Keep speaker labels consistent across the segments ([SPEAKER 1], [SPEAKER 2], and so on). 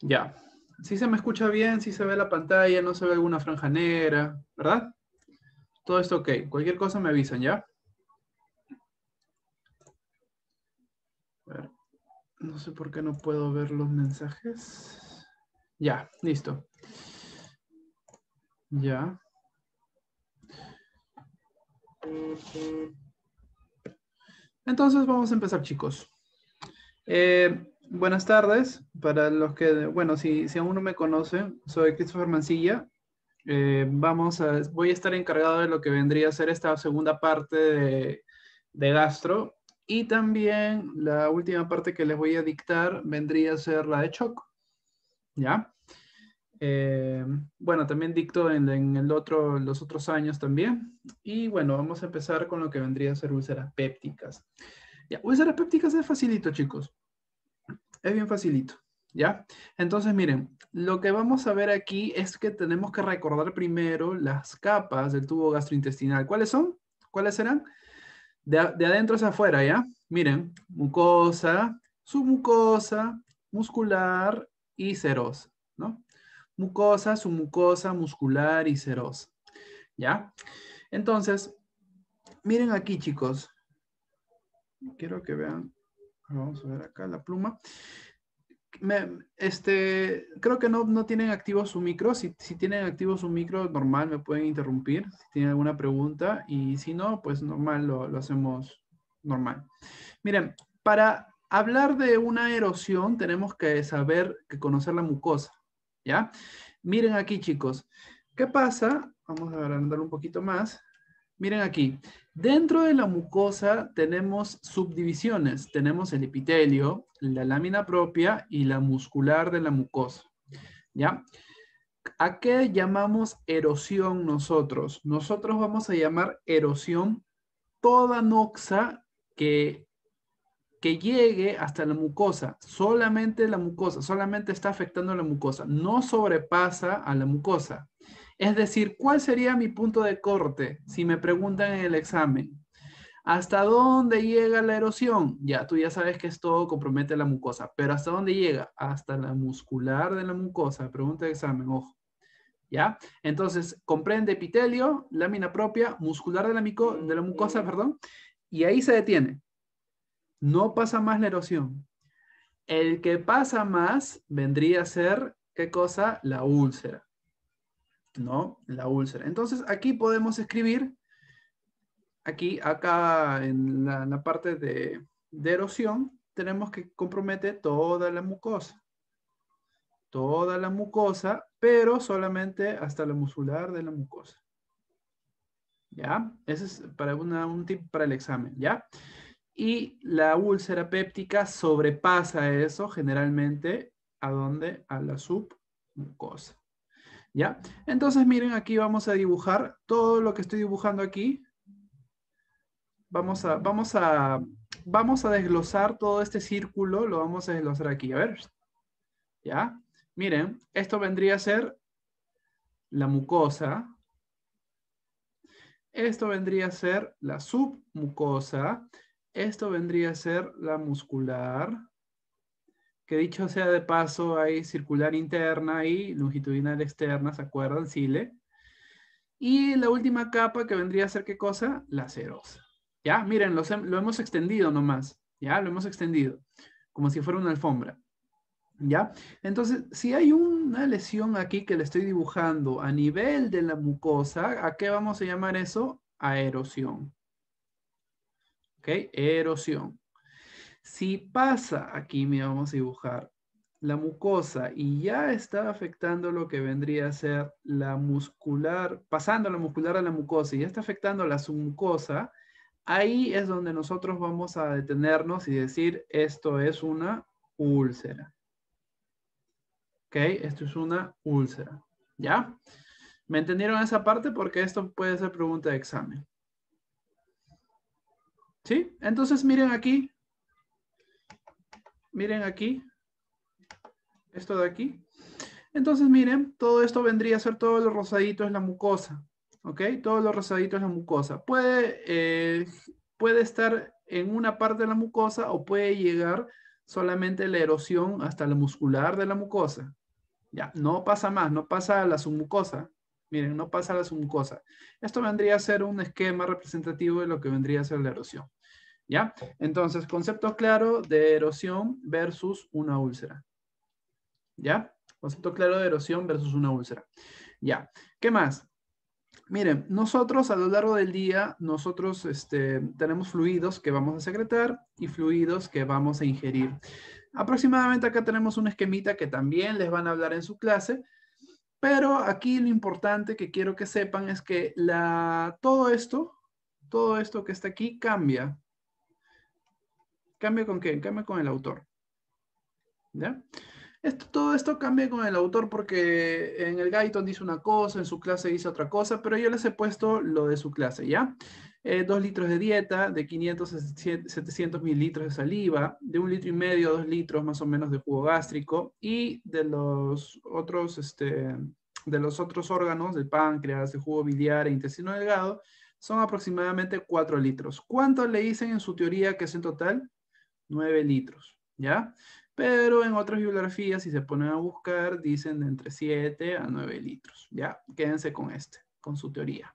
[SPEAKER 1] Ya. Si se me escucha bien, si se ve la pantalla, no se ve alguna franja negra, ¿verdad? Todo esto ok. Cualquier cosa me avisan, ¿ya? A ver. No sé por qué no puedo ver los mensajes. Ya, listo. Ya. Entonces vamos a empezar, chicos. Eh, Buenas tardes, para los que, bueno, si, si aún no me conocen, soy Christopher Mancilla. Eh, vamos a, voy a estar encargado de lo que vendría a ser esta segunda parte de, de gastro y también la última parte que les voy a dictar vendría a ser la de choc. ¿ya? Eh, bueno, también dicto en, el otro, los otros años también. Y bueno, vamos a empezar con lo que vendría a ser úlceras pépticas. Ya, úlceras pépticas es facilito, chicos. Es bien facilito, ¿ya? Entonces, miren, lo que vamos a ver aquí es que tenemos que recordar primero las capas del tubo gastrointestinal. ¿Cuáles son? ¿Cuáles serán? De, adentro hacia afuera, ¿ya? Miren, mucosa, submucosa, muscular y serosa, ¿no? Mucosa, submucosa, muscular y serosa, ¿ya? Entonces, miren aquí, chicos. Quiero que vean Vamos a ver acá la pluma. este, creo que no, tienen activo su micro. Si, tienen activo su micro, normal, me pueden interrumpir si tienen alguna pregunta. Y si no, pues normal, lo, lo hacemos normal. Miren, para hablar de una erosión, tenemos que saber, que conocer la mucosa. ¿Ya? Miren aquí, chicos. ¿Qué pasa? Vamos a agrandar un poquito más. Miren aquí, dentro de la mucosa tenemos subdivisiones. Tenemos el epitelio, la lámina propia y la muscular de la mucosa. ¿Ya? ¿A qué llamamos erosión nosotros? Nosotros vamos a llamar erosión toda noxa que, que llegue hasta la mucosa. Solamente la mucosa, solamente está afectando a la mucosa. No sobrepasa a la mucosa. Es decir, ¿cuál sería mi punto de corte si me preguntan en el examen? ¿Hasta dónde llega la erosión? Ya, tú ya sabes que esto compromete la mucosa, pero ¿hasta dónde llega? Hasta la muscular de la mucosa. Pregunta de examen, ojo. ¿Ya? Entonces, comprende epitelio, lámina propia, muscular de la, de la mucosa, perdón, y ahí se detiene. No pasa más la erosión. El que pasa más vendría a ser, ¿qué cosa? La úlcera. ¿no? La úlcera. Entonces aquí podemos escribir, aquí, acá en la, parte de, erosión, tenemos que compromete toda la mucosa. Toda la mucosa, pero solamente hasta la muscular de la mucosa. ¿Ya? Ese es para un tip para el examen, ¿ya? Y la úlcera péptica sobrepasa eso generalmente a dónde? A la submucosa. ¿Ya? Entonces, miren, aquí vamos a dibujar todo lo que estoy dibujando aquí. Vamos a, vamos a, vamos a desglosar todo este círculo, lo vamos a desglosar aquí, a ver. ¿Ya? Miren, esto vendría a ser la mucosa. Esto vendría a ser la submucosa. Esto vendría a ser la muscular que dicho sea de paso, hay circular interna y longitudinal externa, ¿se acuerdan? Sile. Y la última capa que vendría a ser qué cosa? La cerosa. Ya, miren, lo hemos extendido nomás. Ya, lo hemos extendido. Como si fuera una alfombra. ¿Ya? Entonces, si hay una lesión aquí que le estoy dibujando a nivel de la mucosa, ¿a qué vamos a llamar eso? A erosión. ¿Ok? Erosión. Si pasa, aquí me vamos a dibujar la mucosa y ya está afectando lo que vendría a ser la muscular, pasando la muscular a la mucosa y ya está afectando la submucosa, ahí es donde nosotros vamos a detenernos y decir esto es una úlcera. ¿Ok? Esto es una úlcera. ¿Ya? ¿Me entendieron esa parte? Porque esto puede ser pregunta de examen. ¿Sí? Entonces miren aquí, Miren aquí. Esto de aquí. Entonces, miren, todo esto vendría a ser todo lo rosadito es la mucosa. ¿Ok? Todo lo rosadito es la mucosa. Puede, eh, puede estar en una parte de la mucosa o puede llegar solamente la erosión hasta la muscular de la mucosa. Ya, no pasa más, no pasa a la submucosa. Miren, no pasa a la submucosa. Esto vendría a ser un esquema representativo de lo que vendría a ser la erosión. ¿Ya? Entonces, concepto claro de erosión versus una úlcera. ¿Ya? Concepto claro de erosión versus una úlcera. ¿Ya? ¿Qué más? Miren, nosotros a lo largo del día, nosotros este, tenemos fluidos que vamos a secretar y fluidos que vamos a ingerir. Aproximadamente acá tenemos un esquemita que también les van a hablar en su clase, pero aquí lo importante que quiero que sepan es que la, todo esto, todo esto que está aquí cambia ¿Cambia con qué? Cambia con el autor. Esto, todo esto cambia con el autor porque en el Gaiton dice una cosa, en su clase dice otra cosa, pero yo les he puesto lo de su clase, ¿ya? Eh, dos litros de dieta, de 500 a 700 mililitros de saliva, de un litro y medio dos litros más o menos de jugo gástrico y de los otros, este, de los otros órganos, del páncreas, de jugo biliar e intestino delgado, son aproximadamente 4 litros. ¿Cuánto le dicen en su teoría que es en total? 9 litros, ¿ya? Pero en otras bibliografías, si se ponen a buscar, dicen de entre 7 a 9 litros, ¿ya? Quédense con este, con su teoría,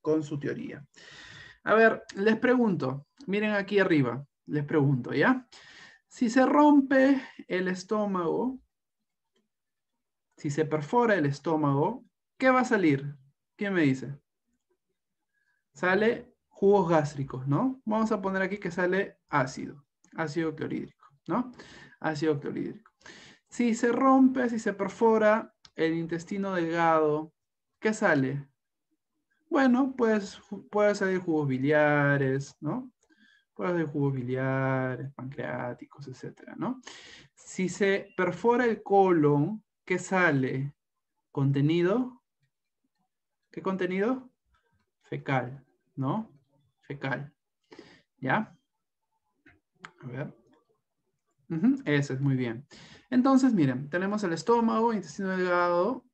[SPEAKER 1] con su teoría. A ver, les pregunto, miren aquí arriba, les pregunto, ¿ya? Si se rompe el estómago, si se perfora el estómago, ¿qué va a salir? ¿Quién me dice? Sale jugos gástricos, ¿no? Vamos a poner aquí que sale ácido, ácido clorhídrico, ¿no? Ácido clorhídrico. Si se rompe, si se perfora el intestino delgado, ¿qué sale? Bueno, pues puede salir jugos biliares, ¿no? Puede salir jugos biliares, pancreáticos, etcétera, ¿no? Si se perfora el colon, ¿qué sale? ¿Contenido? ¿Qué contenido? Fecal, ¿no? fecal. ¿Ya? A ver. ese es muy bien. Entonces, miren, tenemos el estómago, intestino delgado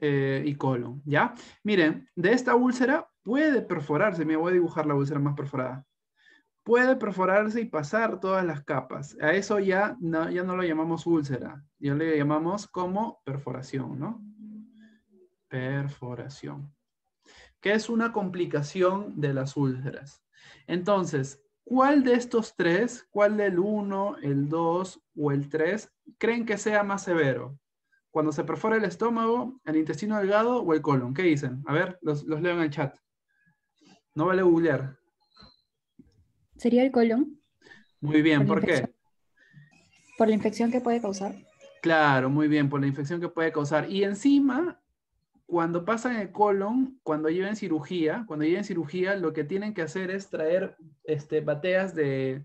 [SPEAKER 1] eh, y colon, ¿ya? Miren, de esta úlcera puede perforarse, me voy a dibujar la úlcera más perforada. Puede perforarse y pasar todas las capas. A eso ya no, ya no lo llamamos úlcera, ya le llamamos como perforación, ¿no? Perforación que es una complicación de las úlceras. Entonces, ¿cuál de estos tres, cuál del 1, el 2 o el 3, creen que sea más severo? Cuando se perfora el estómago, el intestino delgado o el colon. ¿Qué dicen? A ver, los, leo en el chat. No vale googlear. ¿Sería el colon? Muy bien, ¿por qué? Por la infección que puede causar. Claro, muy bien, por la infección que puede causar. Y encima, cuando pasan el colon, cuando lleven cirugía, cuando lleven cirugía, lo que tienen que hacer es traer este, bateas de,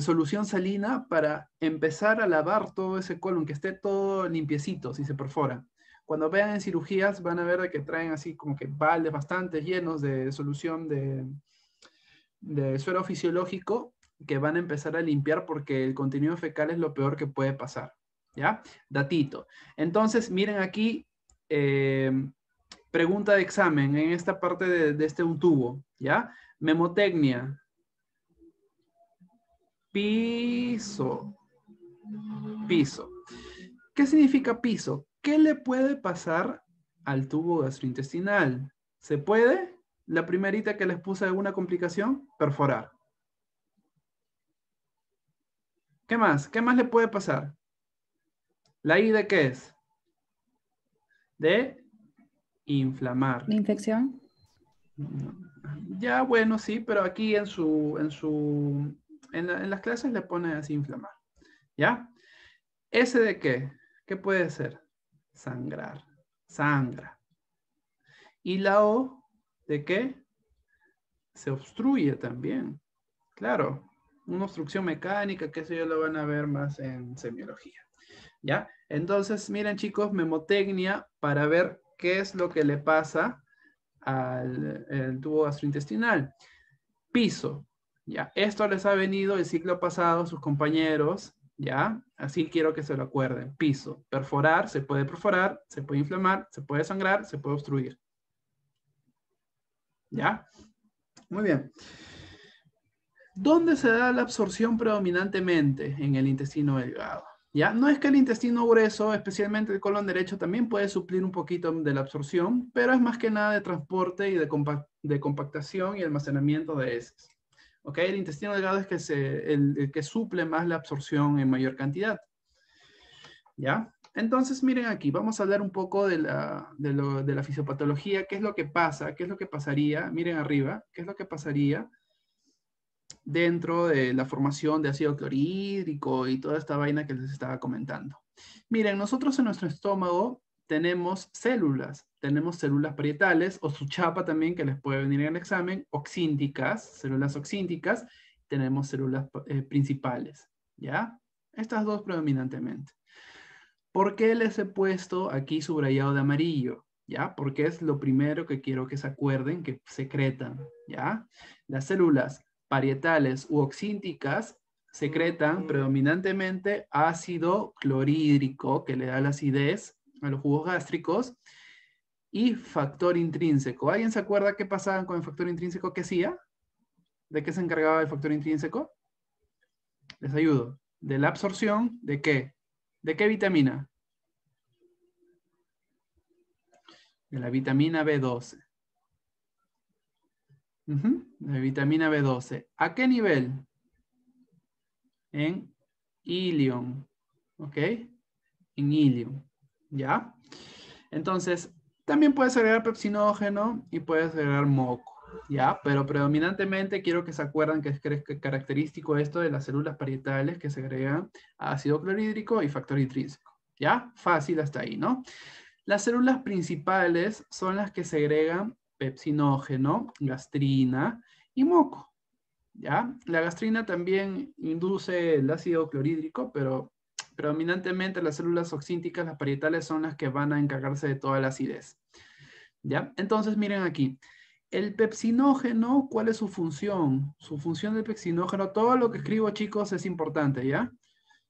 [SPEAKER 1] solución salina para empezar a lavar todo ese colon, que esté todo limpiecito si se perfora. Cuando vean en cirugías van a ver que traen así como que baldes bastante llenos de solución de suero fisiológico que van a empezar a limpiar porque el contenido fecal es lo peor que puede pasar. ¿ya? Datito. Entonces, miren aquí, eh, pregunta de examen en esta parte de, este un tubo, ¿ya? Memotecnia. Piso. Piso. ¿Qué significa piso? ¿Qué le puede pasar al tubo gastrointestinal? ¿Se puede? La primerita que les puse alguna complicación, perforar. ¿Qué más? ¿Qué más le puede pasar? ¿La I de qué es? De inflamar. ¿La infección? Ya, bueno, sí, pero aquí en su, en su, en, las clases le pone así inflamar. ¿Ya? ¿S de qué? ¿Qué puede ser? Sangrar. Sangra. ¿Y la O de qué? Se obstruye también. Claro, una obstrucción mecánica, que eso yo lo van a ver más en semiología. ¿ya? Entonces, miren chicos, memotecnia para ver qué es lo que le pasa al tubo gastrointestinal. Piso, ¿ya? Esto les ha venido el ciclo pasado, sus compañeros, ¿ya? Así quiero que se lo acuerden. Piso, perforar, se puede perforar, se puede inflamar, se puede sangrar, se puede obstruir. ¿Ya? Muy bien. ¿Dónde se da la absorción predominantemente en el intestino delgado? ¿Ya? No es que el intestino grueso, especialmente el colon derecho, también puede suplir un poquito de la absorción, pero es más que nada de transporte y de, de compactación y almacenamiento de heces. ¿Ok? El intestino delgado es que el, que suple más la absorción en mayor cantidad. ¿Ya? Entonces, miren aquí, vamos a hablar un poco de la, de la fisiopatología, qué es lo que pasa, qué es lo que pasaría, miren arriba, qué es lo que pasaría dentro de la formación de ácido clorhídrico y toda esta vaina que les estaba comentando. Miren, nosotros en nuestro estómago tenemos células, tenemos células parietales o su chapa también que les puede venir en el examen, oxínticas, células oxínticas, tenemos células eh, principales, ¿ya? Estas dos predominantemente. ¿Por qué les he puesto aquí subrayado de amarillo? ¿Ya? Porque es lo primero que quiero que se acuerden que secretan, ¿ya? Las células parietales u oxínticas secretan predominantemente ácido clorhídrico que le da la acidez a los jugos gástricos y factor intrínseco. ¿Alguien se acuerda qué pasaba con el factor intrínseco? ¿Qué hacía? ¿De qué se encargaba el factor intrínseco? Les ayudo. De la absorción, ¿de qué? ¿De qué vitamina? De la vitamina B12 de eh, vitamina B12. ¿A qué nivel? En ilion. ¿Ok? En ilion. ¿Ya? Entonces, también puedes agregar pepsinógeno y puedes agregar moco. ¿Ya? Pero predominantemente quiero que se acuerdan que es característico esto de las células parietales que segregan ácido clorhídrico y factor intrínseco. ¿Ya? Fácil hasta ahí, ¿no? Las células principales son las que segregan pepsinógeno, gastrina y moco. ¿ya? La gastrina también induce el ácido clorhídrico, pero predominantemente las células oxínticas, las parietales, son las que van a encargarse de toda la acidez. ¿ya? Entonces, miren aquí. El pepsinógeno, ¿cuál es su función? Su función del pepsinógeno, todo lo que escribo, chicos, es importante, ¿ya?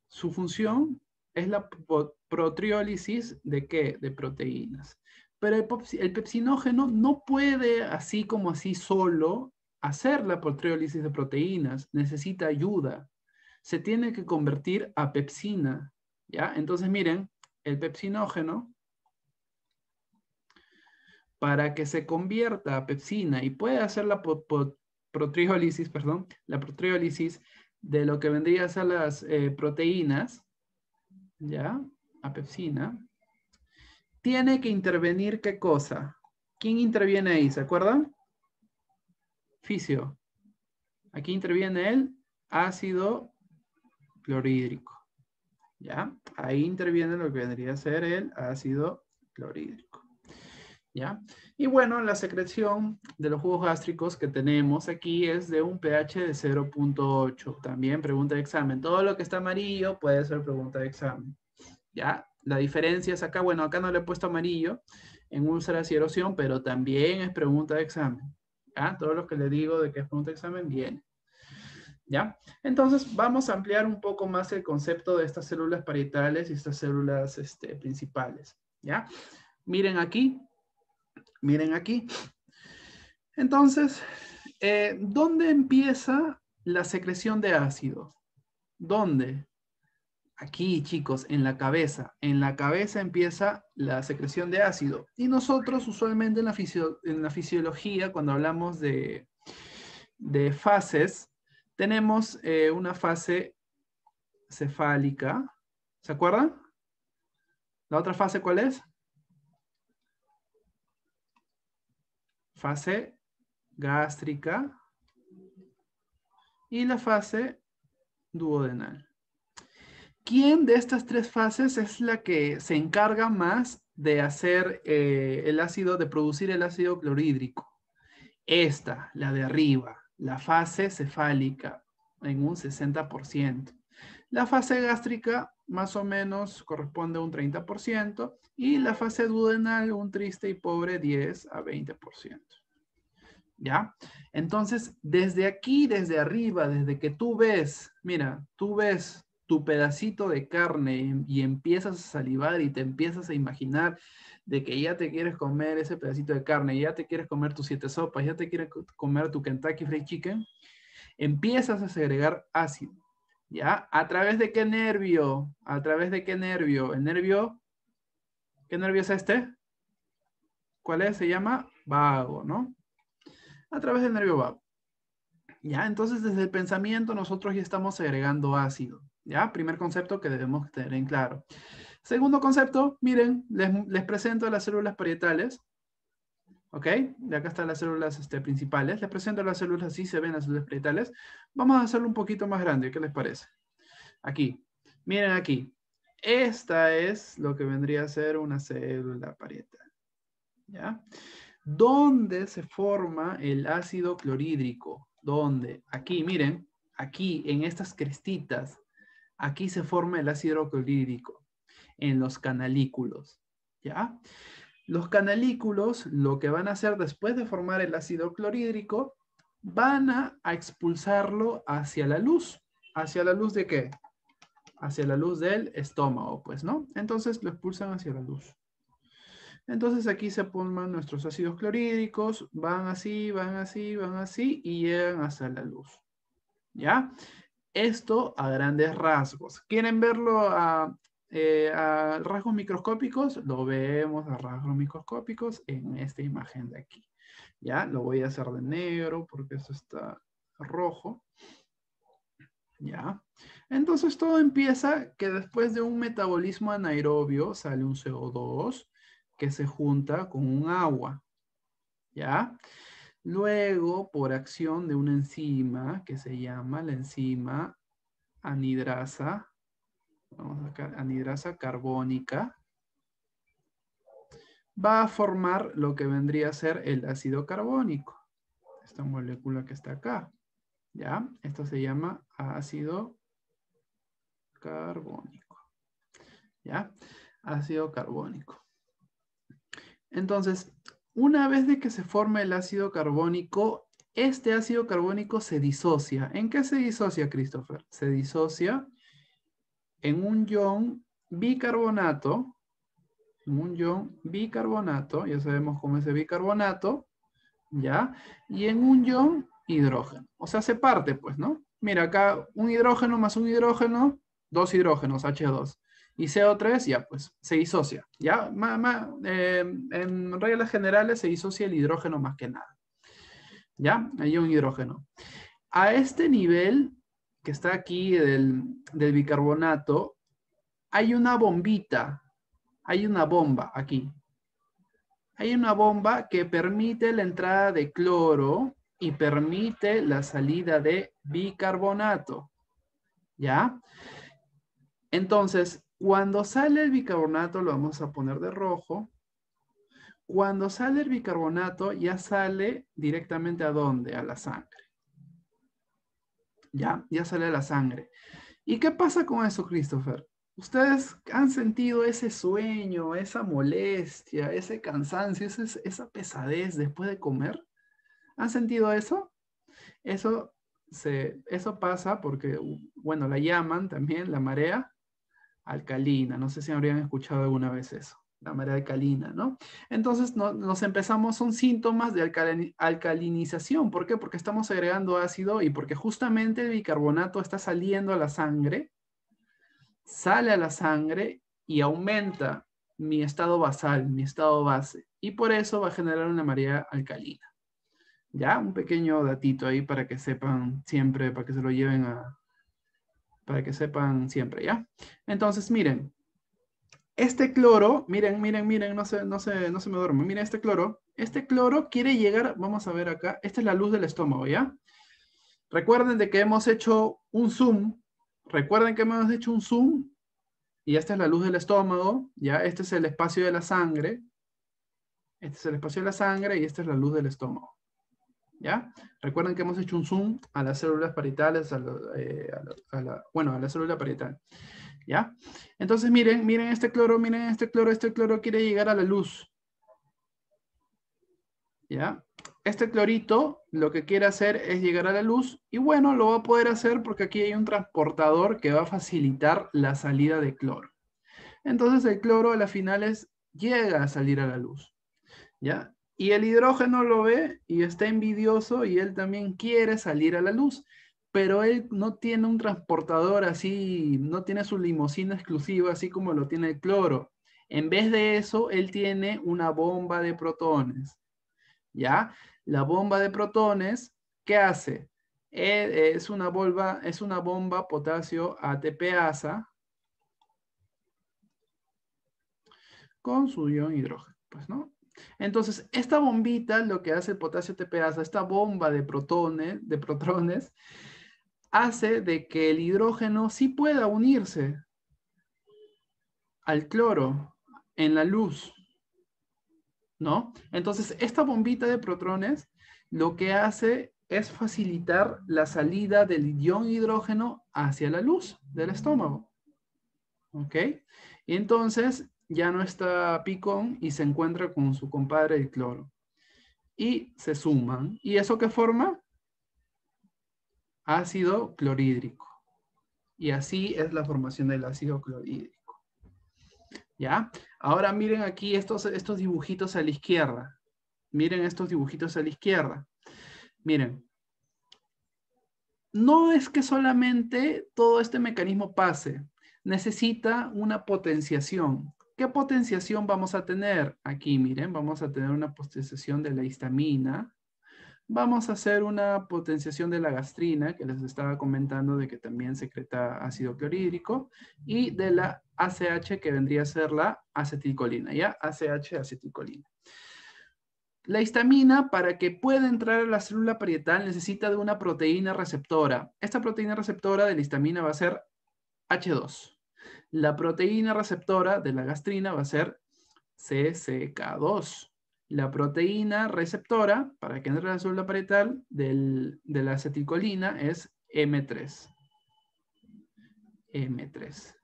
[SPEAKER 1] Su función es la protriólisis de qué? De proteínas pero el, pepsinógeno no puede así como así solo hacer la proteólisis de proteínas, necesita ayuda. Se tiene que convertir a pepsina, ¿ya? Entonces miren, el pepsinógeno para que se convierta a pepsina y pueda hacer la protriólisis, perdón, la protriólisis de lo que vendría a ser las eh, proteínas, ¿ya? A pepsina. Tiene que intervenir qué cosa. ¿Quién interviene ahí? ¿Se acuerdan? Fisio. Aquí interviene el ácido clorhídrico. ¿Ya? Ahí interviene lo que vendría a ser el ácido clorhídrico. ¿Ya? Y bueno, la secreción de los jugos gástricos que tenemos aquí es de un pH de 0.8. También pregunta de examen. Todo lo que está amarillo puede ser pregunta de examen. ¿Ya? La diferencia es acá, bueno, acá no le he puesto amarillo en úlceras y erosión, pero también es pregunta de examen. ¿Ya? Ah, todo lo que le digo de que es pregunta de examen bien. ¿Ya? Entonces vamos a ampliar un poco más el concepto de estas células parietales y estas células este, principales. ¿Ya? Miren aquí. Miren aquí. Entonces, eh, ¿dónde empieza la secreción de ácido? ¿Dónde? aquí, chicos, en la cabeza. En la cabeza empieza la secreción de ácido. Y nosotros usualmente en la, fisiología, cuando hablamos de, fases, tenemos eh, una fase cefálica. ¿Se acuerdan? ¿La otra fase cuál es? Fase gástrica y la fase duodenal. ¿Quién de estas tres fases es la que se encarga más de hacer eh, el ácido, de producir el ácido clorhídrico? Esta, la de arriba, la fase cefálica, en un 60%. La fase gástrica, más o menos, corresponde a un 30%. Y la fase duodenal, un triste y pobre 10 a 20%. ¿Ya? Entonces, desde aquí, desde arriba, desde que tú ves, mira, tú ves tu pedacito de carne y empiezas a salivar y te empiezas a imaginar de que ya te quieres comer ese pedacito de carne, ya te quieres comer tus siete sopas, ya te quieres comer tu Kentucky Fried Chicken, empiezas a segregar ácido. ¿Ya? ¿A través de qué nervio? ¿A través de qué nervio? El nervio, ¿qué nervio es este? ¿Cuál es? Se llama vago, ¿no? A través del nervio vago. ¿Ya? Entonces, desde el pensamiento nosotros ya estamos segregando ácido. ¿Ya? Primer concepto que debemos tener en claro. Segundo concepto, miren, les, presento las células parietales. ¿Ok? De acá están las células este, principales. Les presento las células, así se ven las células parietales. Vamos a hacerlo un poquito más grande, ¿qué les parece? Aquí. Miren aquí. Esta es lo que vendría a ser una célula parietal. ¿Ya? ¿Dónde se forma el ácido clorhídrico? ¿Dónde? Aquí, miren. Aquí, en estas crestitas. Aquí se forma el ácido clorhídrico en los canalículos. ¿ya? Los canalículos lo que van a hacer después de formar el ácido clorhídrico van a, expulsarlo hacia la luz. ¿Hacia la luz de qué? Hacia la luz del estómago, pues, ¿no? Entonces lo expulsan hacia la luz. Entonces aquí se forman nuestros ácidos clorhídricos, van así, van así, van así y llegan hasta la luz. ¿Ya? Esto a grandes rasgos. ¿Quieren verlo eh, a, rasgos microscópicos? Lo vemos a rasgos microscópicos en esta imagen de aquí. Ya, lo voy a hacer de negro porque eso está rojo. ¿Ya? Entonces todo empieza que después de un metabolismo anaerobio sale un CO2 que se junta con un agua. ¿Ya? Luego, por acción de una enzima que se llama la enzima anidrasa, vamos acá, anidrasa carbónica, va a formar lo que vendría a ser el ácido carbónico. Esta molécula que está acá. ¿Ya? Esto se llama ácido carbónico. ¿Ya? Ácido carbónico. Entonces, una vez de que se forma el ácido carbónico, este ácido carbónico se disocia. ¿En qué se disocia, Christopher? Se disocia en un ion bicarbonato, en un ion bicarbonato, ya sabemos cómo es el bicarbonato, ¿ya? Y en un ion hidrógeno. O sea, se parte, pues, ¿no? Mira, acá un hidrógeno más un hidrógeno, dos hidrógenos, H2. Y CO3, ya pues, se disocia. Ya, em, en reglas generales se disocia el hidrógeno más que nada. Ya, hay un hidrógeno. A este nivel que está aquí del, del bicarbonato, hay una bombita, hay una bomba aquí. Hay una bomba que permite la entrada de cloro y permite la salida de bicarbonato. ¿Ya? Entonces, cuando sale el bicarbonato lo vamos a poner de rojo. Cuando sale el bicarbonato ya sale directamente a dónde? A la sangre. Ya, ya sale a la sangre. ¿Y qué pasa con eso, Christopher? ¿Ustedes han sentido ese sueño, esa molestia, ese cansancio, esa pesadez después de comer? ¿Han sentido eso? Eso, se, eso pasa porque, bueno, la llaman también, la marea, alcalina. No sé si habrían escuchado alguna vez eso, la marea alcalina, ¿no? Entonces nos empezamos, son síntomas de alcalinización. ¿Por qué? Porque estamos agregando ácido y porque justamente el bicarbonato está saliendo a la sangre, sale a la sangre y aumenta mi estado basal, mi estado base. Y por eso va a generar una marea alcalina. Ya, un pequeño datito ahí para que sepan siempre, para que se lo lleven a, para que sepan siempre, ¿ya? Entonces, miren, este cloro, miren, miren, miren, no se, no no se me duerme, miren este cloro, este cloro quiere llegar, vamos a ver acá, esta es la luz del estómago, ¿ya? Recuerden de que hemos hecho un zoom, recuerden que hemos hecho un zoom, y esta es la luz del estómago, ¿ya? Este es el espacio de la sangre, este es el espacio de la sangre y esta es la luz del estómago. ¿ya? Recuerden que hemos hecho un zoom a las células parietales, eh, bueno, a la célula parietal, ¿ya? Entonces miren, miren este cloro, miren este cloro, este cloro quiere llegar a la luz, ¿ya? Este clorito lo que quiere hacer es llegar a la luz y bueno, lo va a poder hacer porque aquí hay un transportador que va a facilitar la salida de cloro. Entonces el cloro a las finales llega a salir a la luz. ¿Ya? Y el hidrógeno lo ve y está envidioso y él también quiere salir a la luz, pero él no tiene un transportador así, no tiene su limusina exclusiva así como lo tiene el cloro. En vez de eso, él tiene una bomba de protones. ¿Ya? La bomba de protones, ¿qué hace? Eh, eh, es una bomba, es una bomba potasio ATPasa con su ion hidrógeno, pues, ¿no? Entonces, esta bombita, lo que hace el potasio TPasa, esta bomba de protones, de protones, hace de que el hidrógeno sí pueda unirse al cloro en la luz. ¿No? Entonces, esta bombita de protones lo que hace es facilitar la salida del ion hidrógeno hacia la luz del estómago. ¿Ok? Y entonces, ya no está Picón y se encuentra con su compadre el cloro. Y se suman. ¿Y eso qué forma? Ácido clorhídrico. Y así es la formación del ácido clorhídrico. ¿Ya? Ahora miren aquí estos, estos dibujitos a la izquierda. Miren estos dibujitos a la izquierda. Miren, no es que solamente todo este mecanismo pase, necesita una potenciación. ¿Qué potenciación vamos a tener? Aquí, miren, vamos a tener una potenciación de la histamina. Vamos a hacer una potenciación de la gastrina, que les estaba comentando de que también secreta ácido clorhídrico, y de la ACH, que vendría a ser la acetilcolina, ¿ya? ACH, acetilcolina. La histamina, para que pueda entrar a la célula parietal, necesita de una proteína receptora. Esta proteína receptora de la histamina va a ser H2. La proteína receptora de la gastrina va a ser CCK2. La proteína receptora para que entre la célula parietal de la acetilcolina es M3. M3.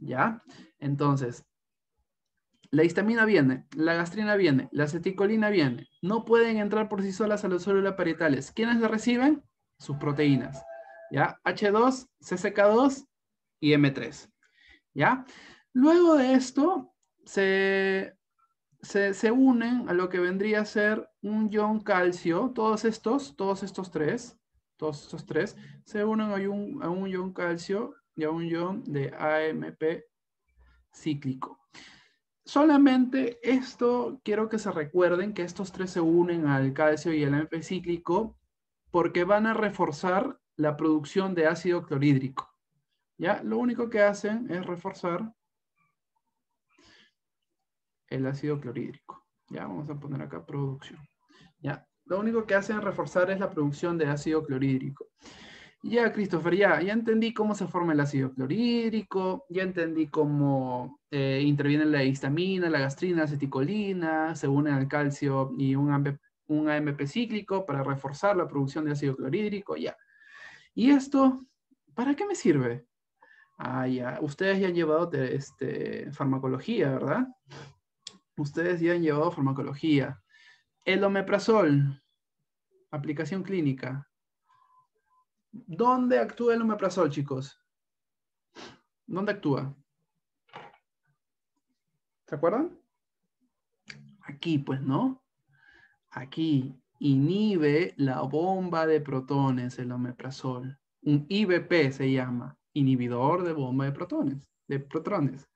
[SPEAKER 1] ¿Ya? Entonces, la histamina viene, la gastrina viene, la acetilcolina viene. No pueden entrar por sí solas a las células parietales. ¿Quiénes la reciben? Sus proteínas. ¿Ya? H2, CCK2 y M3. ¿ya? Luego de esto, se, unen a lo que vendría a ser un ion calcio, todos estos, todos estos tres, todos estos tres, se unen a un, a un ion calcio y a un ion de AMP cíclico. Solamente esto, quiero que se recuerden que estos tres se unen al calcio y al AMP cíclico porque van a reforzar la producción de ácido clorhídrico. ¿ya? Lo único que hacen es reforzar el ácido clorhídrico. Ya, vamos a poner acá producción. Ya, lo único que hacen es reforzar es la producción de ácido clorhídrico. Ya, Christopher, ya, ya entendí cómo se forma el ácido clorhídrico, ya entendí cómo eh, interviene la histamina, la gastrina, la aceticolina, se une al calcio y un, AMP, un AMP cíclico para reforzar la producción de ácido clorhídrico, ya. ¿Y esto para qué me sirve? Ah, ya. Ustedes ya han llevado este, farmacología, ¿verdad? Ustedes ya han llevado farmacología. El omeprazol, aplicación clínica. ¿Dónde actúa el omeprazol, chicos? ¿Dónde actúa? ¿Se acuerdan? Aquí, pues, ¿no? Aquí inhibe la bomba de protones, el omeprazol. Un IBP se llama inhibidor de bomba de protones, de protones.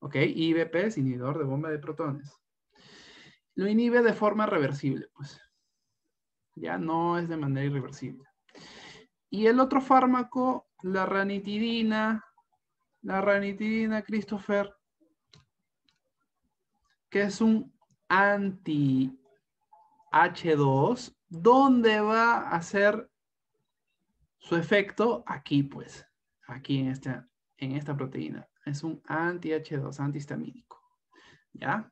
[SPEAKER 1] ¿Ok? IBP es inhibidor de bomba de protones. Lo inhibe de forma reversible, pues. Ya no es de manera irreversible. Y el otro fármaco, la ranitidina, la ranitidina, Christopher, que es un anti-H2, ¿dónde va a hacer su efecto? Aquí, pues aquí en esta, en esta proteína. Es un anti-H2, antihistamínico. ¿Ya?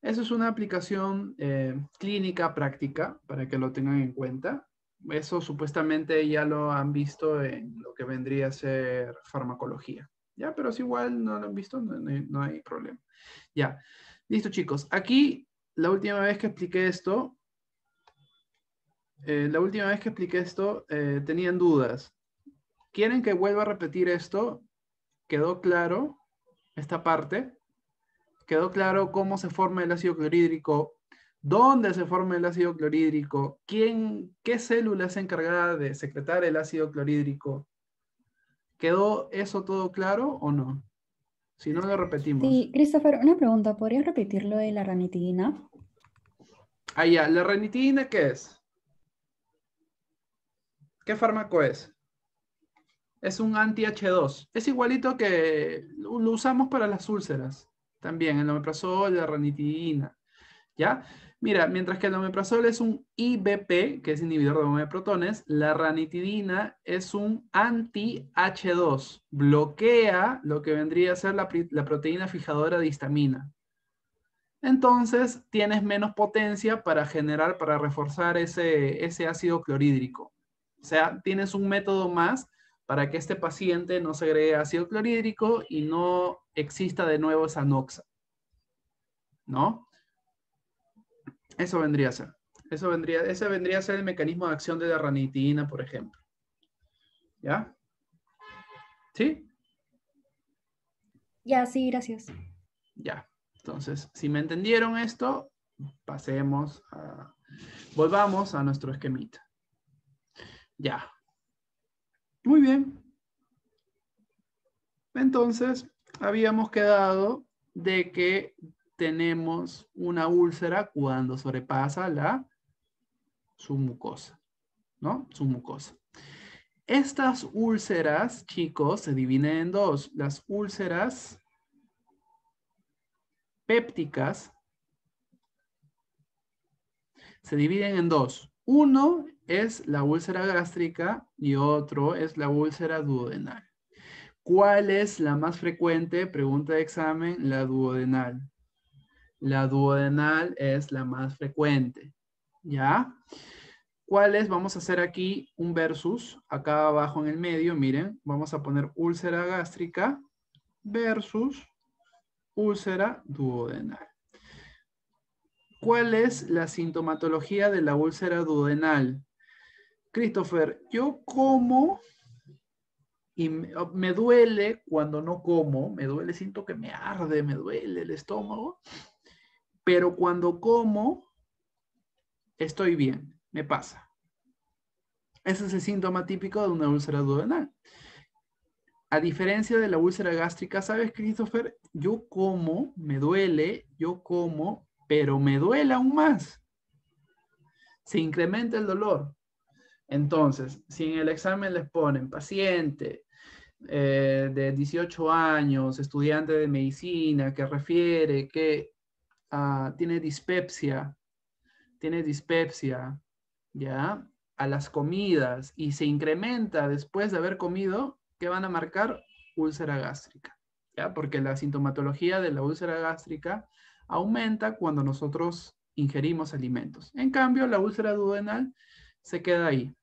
[SPEAKER 1] Eso es una aplicación eh, clínica práctica para que lo tengan en cuenta. Eso supuestamente ya lo han visto en lo que vendría a ser farmacología. Ya, pero si igual no lo han visto, no, hay problema. Ya, listo chicos. Aquí, la última vez que expliqué esto, eh, la última vez que expliqué esto, eh, tenían dudas. ¿Quieren que vuelva a repetir esto? ¿Quedó claro esta parte? ¿Quedó claro cómo se forma el ácido clorhídrico? ¿Dónde se forma el ácido clorhídrico? ¿Quién, ¿Qué célula es encargada de secretar el ácido clorhídrico? ¿Quedó eso todo claro o no? Si no lo repetimos. Sí, Christopher, una pregunta. ¿Podrías repetir lo de la ranitidina? Ah, ya. ¿La ranitidina qué es? ¿Qué fármaco es? es un anti-H2. Es igualito que lo usamos para las úlceras. También el omeprazol, la ranitidina. ¿Ya? Mira, mientras que el omeprazol es un IBP, que es inhibidor de bomba de protones, la ranitidina es un anti-H2. Bloquea lo que vendría a ser la, proteína fijadora de histamina. Entonces tienes menos potencia para generar, para reforzar ese, ese ácido clorhídrico. O sea, tienes un método más para que este paciente no se agregue ácido clorhídrico y no exista de nuevo esa noxa. ¿No? Eso vendría a ser. Eso vendría, ese vendría a ser el mecanismo de acción de la ranitina, por ejemplo. ¿Ya? ¿Sí? Ya, sí, gracias. Ya. Entonces, si me entendieron esto, pasemos a... Volvamos a nuestro esquemita. Ya. Muy bien. Entonces, habíamos quedado de que tenemos una úlcera cuando sobrepasa la su mucosa, ¿no? Su mucosa. Estas úlceras, chicos, se dividen en dos. Las úlceras pépticas se dividen en dos. Uno es la úlcera gástrica y otro es la úlcera duodenal. ¿Cuál es la más frecuente? Pregunta de examen, la duodenal. La duodenal es la más frecuente. ¿Ya? ¿Cuál es? Vamos a hacer aquí un versus. Acá abajo en el medio, miren, vamos a poner úlcera gástrica versus úlcera duodenal. ¿Cuál es la sintomatología de la úlcera duodenal? Christopher, yo como y oh, me duele cuando no como, me duele, siento que me arde, me duele el estómago, pero cuando como, estoy bien, me pasa. Ese es el síntoma típico de una úlcera duodenal. A diferencia de la úlcera gástrica, ¿sabes, Christopher? Yo como, me duele, yo como, pero me duele aún más. Se incrementa el dolor. Entonces, si en el examen les ponen paciente eh, de 18 años, estudiante de medicina, que refiere que ah, tiene dispepsia, tiene dispepsia, ¿ya? A las comidas y se incrementa después de haber comido, ¿qué van a marcar? Úlcera gástrica, Porque la sintomatología de la úlcera gástrica aumenta cuando nosotros ingerimos alimentos. En cambio, la úlcera duodenal se queda ahí,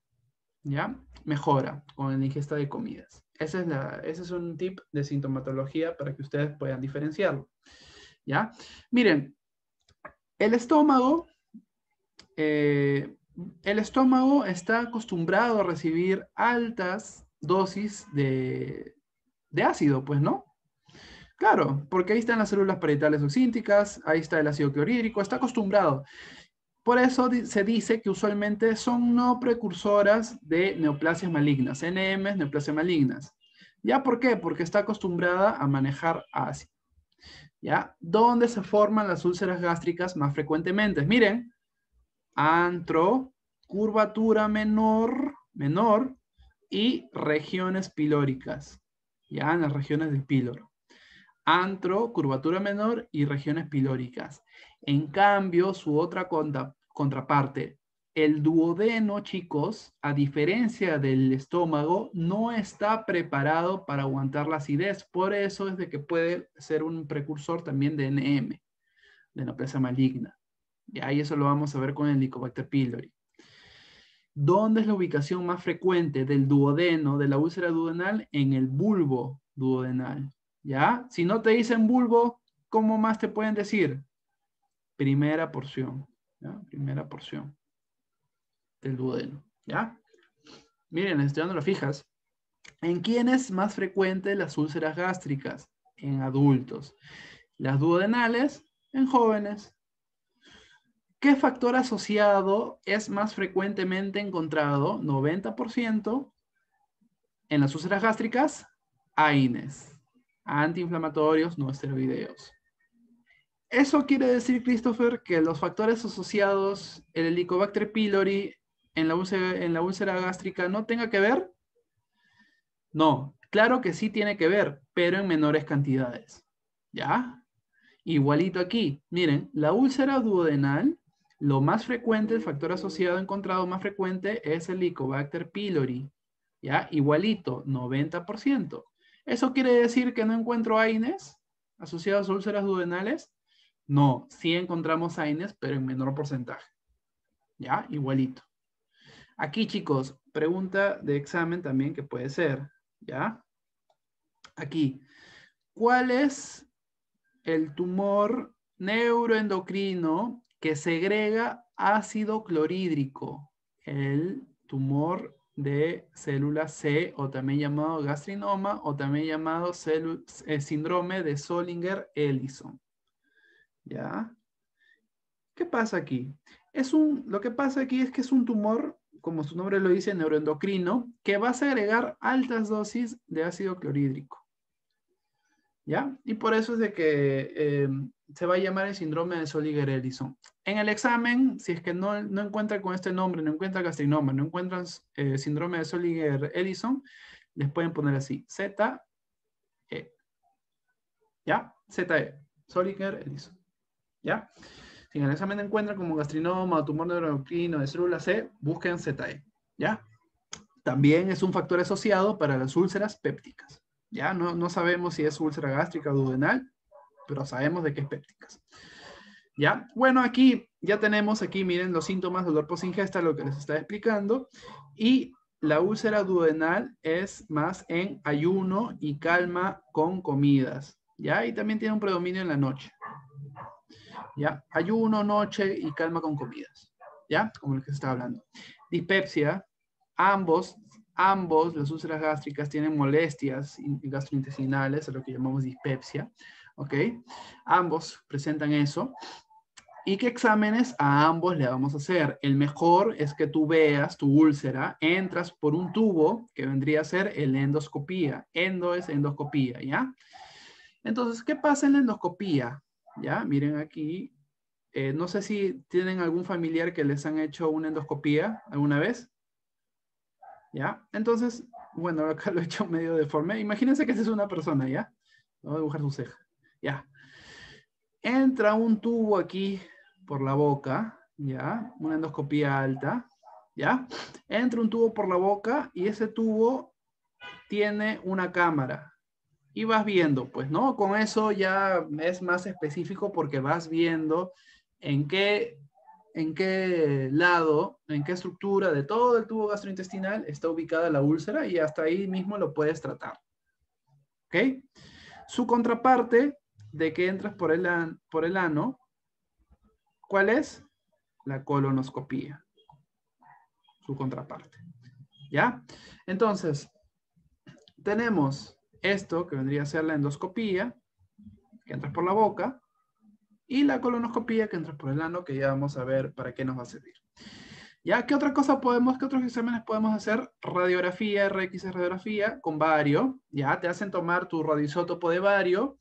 [SPEAKER 1] ¿ya? Mejora con la ingesta de comidas. Ese es, ese es un tip de sintomatología para que ustedes puedan diferenciarlo, ¿ya? Miren, el estómago, eh, el estómago está acostumbrado a recibir altas dosis de, ácido, pues, ¿no? Claro, porque ahí están las células parietales oxínticas, ahí está el ácido clorhídrico, está acostumbrado. Por eso se dice que usualmente son no precursoras de neoplasias malignas, NM, neoplasias malignas. ¿Ya por qué? Porque está acostumbrada a manejar así. ¿Ya? ¿Dónde se forman las úlceras gástricas más frecuentemente? Miren, antro, curvatura menor, menor y regiones pilóricas. Ya en las regiones del píloro. Antro, curvatura menor y regiones pilóricas. En cambio, su otra contraparte, el duodeno, chicos, a diferencia del estómago, no está preparado para aguantar la acidez. Por eso es de que puede ser un precursor también de NM, de neoplasia maligna. Y ahí eso lo vamos a ver con el Helicobacter pylori. ¿Dónde es la ubicación más frecuente del duodeno, de la úlcera duodenal? En el bulbo duodenal. ¿Ya? Si no te dicen bulbo, ¿cómo más te pueden decir? primera porción, primera porción del duodeno, ¿ya? Miren, estoy dando fijas. ¿En quién es más frecuente las úlceras gástricas? En adultos. Las duodenales, en jóvenes. ¿Qué factor asociado es más frecuentemente encontrado? 90% en las úlceras gástricas, AINES, antiinflamatorios no esteroideos. Eso quiere decir, Christopher, que los factores asociados, el Helicobacter pylori en la, úlcera, en la úlcera gástrica, ¿no tenga que ver? No, claro que sí tiene que ver, pero en menores cantidades. ¿Ya? Igualito aquí. Miren, la úlcera duodenal, lo más frecuente, el factor asociado encontrado más frecuente es el Helicobacter pylori. ¿Ya? Igualito, 90%. Eso quiere decir que no encuentro AINES asociados a úlceras duodenales. No, sí encontramos AINES, pero en menor porcentaje. ¿Ya? Igualito. Aquí, chicos, pregunta de examen también que puede ser. ¿Ya? Aquí. ¿Cuál es el tumor neuroendocrino que segrega ácido clorhídrico? El tumor de célula C o también llamado gastrinoma o también llamado eh, síndrome de Solinger-Ellison. ¿ya? ¿Qué pasa aquí? Es un, lo que pasa aquí es que es un tumor, como su nombre lo dice, neuroendocrino, que va a agregar altas dosis de ácido clorhídrico. ¿Ya? Y por eso es de que eh, se va a llamar el síndrome de Soliger-Ellison. En el examen, si es que no, no encuentran con este nombre, no encuentra gastrinoma, no encuentran eh, síndrome de Soliger-Ellison, les pueden poner así, ZE. ¿Ya? ZE, Soliger-Ellison. ¿ya? Si en el examen encuentran como gastrinoma o tumor neuroendocrino de célula C, busquen ZE, ¿ya? También es un factor asociado para las úlceras pépticas, ¿ya? No, sabemos si es úlcera gástrica o duodenal, pero sabemos de qué es pépticas. ¿Ya? Bueno, aquí ya tenemos, aquí miren los síntomas del dolor posingesta, ingesta lo que les estaba explicando. Y la úlcera duodenal es más en ayuno y calma con comidas, ¿ya? Y también tiene un predominio en la noche, ¿ya? Ayuno, noche y calma con comidas, ¿ya? Como el que se está hablando. Dispepsia, ambos, ambos, las úlceras gástricas tienen molestias gastrointestinales, es lo que llamamos dispepsia, ¿ok? Ambos presentan eso. ¿Y qué exámenes a ambos le vamos a hacer? El mejor es que tú veas tu úlcera, entras por un tubo que vendría a ser el endoscopía. Endo es endoscopía, ¿ya? Entonces, ¿qué pasa en la endoscopía? ¿ya? Miren aquí. Eh, no sé si tienen algún familiar que les han hecho una endoscopía alguna vez. ¿Ya? Entonces, bueno, acá lo he hecho medio deforme. Imagínense que esa es una persona, ¿ya? Voy a dibujar su ceja. Ya. Entra un tubo aquí por la boca, ¿ya? Una endoscopía alta, ¿ya? Entra un tubo por la boca y ese tubo tiene una cámara, y vas viendo, pues, ¿no? Con eso ya es más específico porque vas viendo en qué, en qué lado, en qué estructura de todo el tubo gastrointestinal está ubicada la úlcera y hasta ahí mismo lo puedes tratar. ¿Ok? Su contraparte de que entras por el, por el ano, ¿cuál es? La colonoscopía. Su contraparte. ¿Ya? Entonces, tenemos esto, que vendría a ser la endoscopía, que entras por la boca, y la colonoscopía, que entras por el ano, que ya vamos a ver para qué nos va a servir. ¿Ya? ¿Qué otra cosa podemos, qué otros exámenes podemos hacer? Radiografía, RX radiografía con vario. Ya te hacen tomar tu radioisótopo de vario,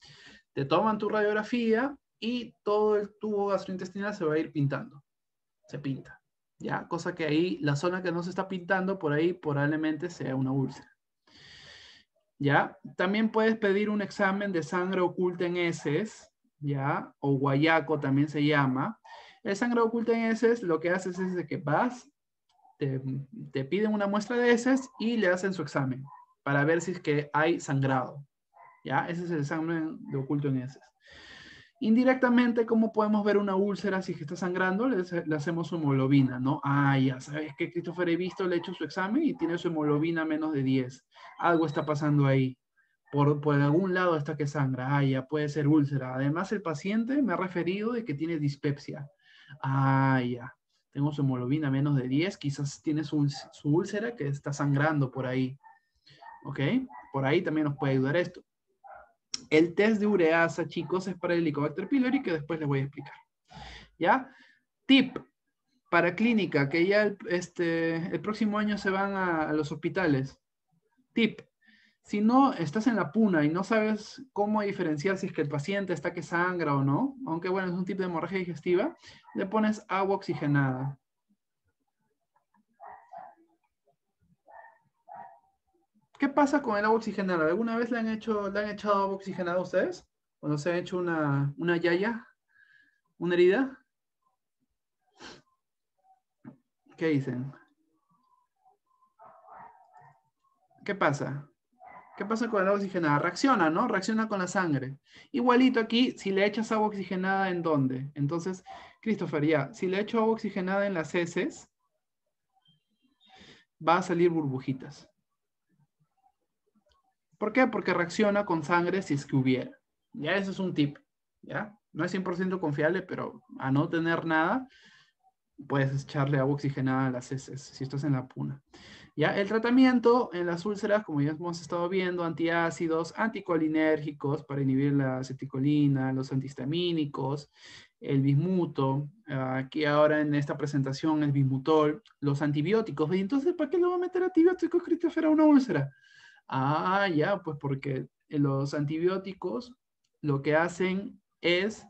[SPEAKER 1] te toman tu radiografía y todo el tubo gastrointestinal se va a ir pintando. Se pinta. Ya, cosa que ahí la zona que no se está pintando por ahí probablemente sea una úlcera. ¿ya? También puedes pedir un examen de sangre oculta en heces, ¿ya? O guayaco también se llama. El sangre oculta en heces lo que haces es de que vas, te, piden una muestra de heces y le hacen su examen para ver si es que hay sangrado, ¿ya? Ese es el examen de oculto en heces. Indirectamente, ¿cómo podemos ver una úlcera si está sangrando? Le, hacemos su hemoglobina, ¿no? Ah, ya sabes que Christopher he visto, le he hecho su examen y tiene su hemoglobina menos de 10. Algo está pasando ahí. Por, por, algún lado está que sangra, ah, ya puede ser úlcera. Además, el paciente me ha referido de que tiene dispepsia. Ah, ya, tengo su hemoglobina menos de 10, quizás tiene su, úlcera que está sangrando por ahí. ¿Ok? Por ahí también nos puede ayudar esto. El test de ureasa, chicos, es para el Helicobacter pylori que después les voy a explicar. ¿Ya? Tip para clínica, que ya el, este, el próximo año se van a, a los hospitales. Tip, si no estás en la puna y no sabes cómo diferenciar si es que el paciente está que sangra o no, aunque bueno, es un tipo de hemorragia digestiva, le pones agua oxigenada. ¿Qué pasa con el agua oxigenada? ¿Alguna vez le han hecho, han echado agua oxigenada a ustedes? no se ha hecho una, una yaya? ¿Una herida? ¿Qué dicen? ¿Qué pasa? ¿Qué pasa con el agua oxigenada? Reacciona, ¿no? Reacciona con la sangre. Igualito aquí, si le echas agua oxigenada, ¿en dónde? Entonces, Christopher, ya, si le echo agua oxigenada en las heces, va a salir burbujitas. ¿Por qué? Porque reacciona con sangre si es que hubiera. Ya eso es un tip, ¿ya? No es 100% confiable, pero a no tener nada, puedes echarle agua oxigenada a las heces si estás en la puna. ¿Ya? El tratamiento en las úlceras, como ya hemos estado viendo, antiácidos, anticolinérgicos para inhibir la acetilcolina, los antihistamínicos, el bismuto, ah, aquí ahora en esta presentación el bismutol, los antibióticos. entonces, ¿para qué le voy a meter antibióticos, Christopher, a una úlcera? Ah, ya, pues porque los antibióticos lo que hacen es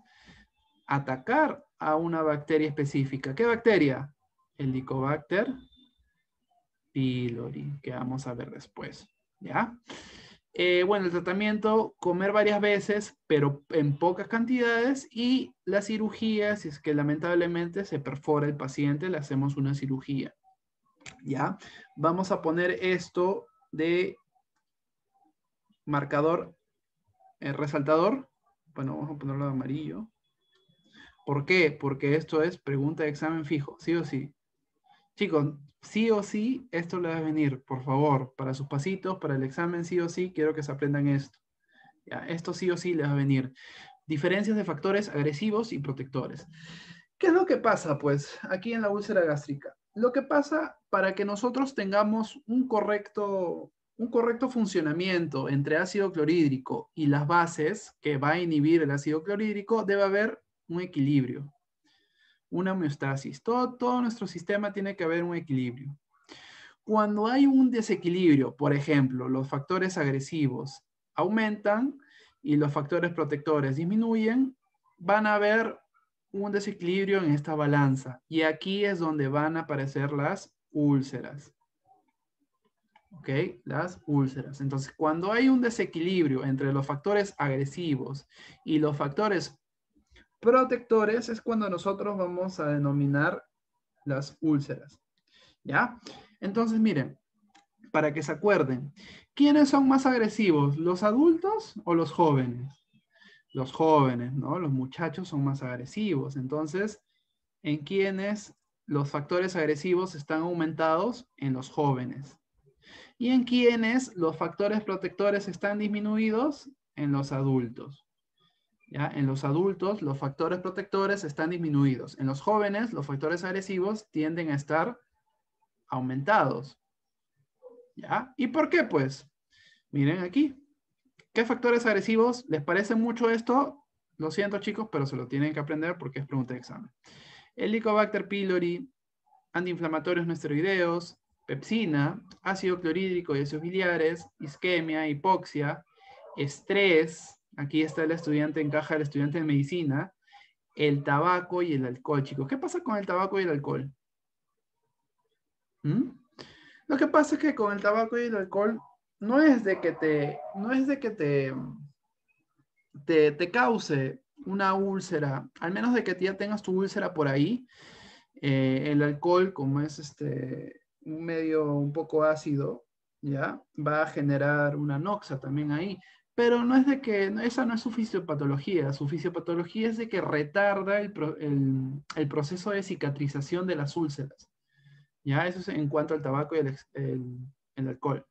[SPEAKER 1] atacar a una bacteria específica. ¿Qué bacteria? El licobacter pylori, que vamos a ver después. ¿Ya? Eh, bueno, el tratamiento, comer varias veces, pero en pocas cantidades, y la cirugía, si es que lamentablemente se perfora el paciente, le hacemos una cirugía. ¿Ya? Vamos a poner esto de marcador eh, resaltador. Bueno, vamos a ponerlo de amarillo. ¿Por qué? Porque esto es pregunta de examen fijo, sí o sí. Chicos, sí o sí, esto le va a venir, por favor, para sus pasitos, para el examen, sí o sí, quiero que se aprendan esto. esto sí o sí les va a venir. Diferencias de factores agresivos y protectores. ¿Qué es lo que pasa, pues, aquí en la úlcera gástrica? Lo que pasa para que nosotros tengamos un correcto un correcto funcionamiento entre ácido clorhídrico y las bases que va a inhibir el ácido clorhídrico, debe haber un equilibrio, una homeostasis. Todo, nuestro sistema tiene que haber un equilibrio. Cuando hay un desequilibrio, por ejemplo, los factores agresivos aumentan y los factores protectores disminuyen, van a haber un desequilibrio en esta balanza. Y aquí es donde van a aparecer las úlceras. ¿ok? Las úlceras. Entonces, cuando hay un desequilibrio entre los factores agresivos y los factores protectores, es cuando nosotros vamos a denominar las úlceras, ¿ya? Entonces, miren, para que se acuerden, ¿quiénes son más agresivos, los adultos o los jóvenes? Los jóvenes, ¿no? Los muchachos son más agresivos. Entonces, ¿en quiénes los factores agresivos están aumentados? En los jóvenes y en quienes los factores protectores están disminuidos en los adultos. ¿Ya? En los adultos los factores protectores están disminuidos. En los jóvenes los factores agresivos tienden a estar aumentados. ¿Ya? ¿Y por qué? Pues miren aquí. ¿Qué factores agresivos? ¿Les parece mucho esto? Lo siento chicos, pero se lo tienen que aprender porque es pregunta de examen. Helicobacter pylori, antiinflamatorios no esteroideos, pepsina, ácido clorhídrico y ácidos biliares, isquemia, hipoxia, estrés, aquí está el estudiante en caja, el estudiante de medicina, el tabaco y el alcohol, chicos. ¿Qué pasa con el tabaco y el alcohol? ¿Mm? Lo que pasa es que con el tabaco y el alcohol no es de que te, no es de que te, te, cause una úlcera, al menos de que ya tengas tu úlcera por ahí. Eh, el alcohol, como es este, un medio un poco ácido, ¿ya? Va a generar una noxa también ahí. Pero no es de que, esa no es su fisiopatología. Su fisiopatología es de que retarda el, proceso de cicatrización de las úlceras. ¿Ya? Eso es en cuanto al tabaco y el, alcohol.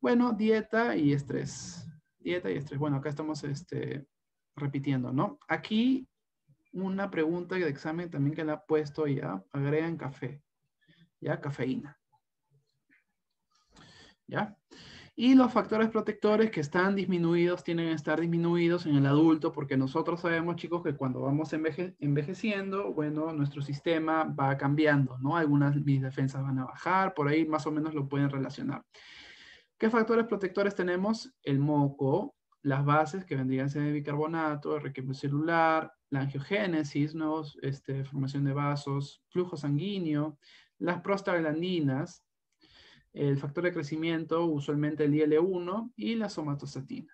[SPEAKER 1] Bueno, dieta y estrés. Dieta y estrés. Bueno, acá estamos este, repitiendo, ¿no? Aquí una pregunta de examen también que le ha puesto ya. Agregan café. Ya, cafeína. Y los factores protectores que están disminuidos tienen que estar disminuidos en el adulto porque nosotros sabemos, chicos, que cuando vamos envejeciendo, bueno, nuestro sistema va cambiando, ¿no? Algunas mis defensas van a bajar, por ahí más o menos lo pueden relacionar. ¿Qué factores protectores tenemos? El moco, las bases que vendrían a ser de bicarbonato, el requerimiento celular, la angiogénesis, nuevos, este, formación de vasos, flujo sanguíneo, las prostaglandinas, el factor de crecimiento, usualmente el IL-1 y la somatostatina.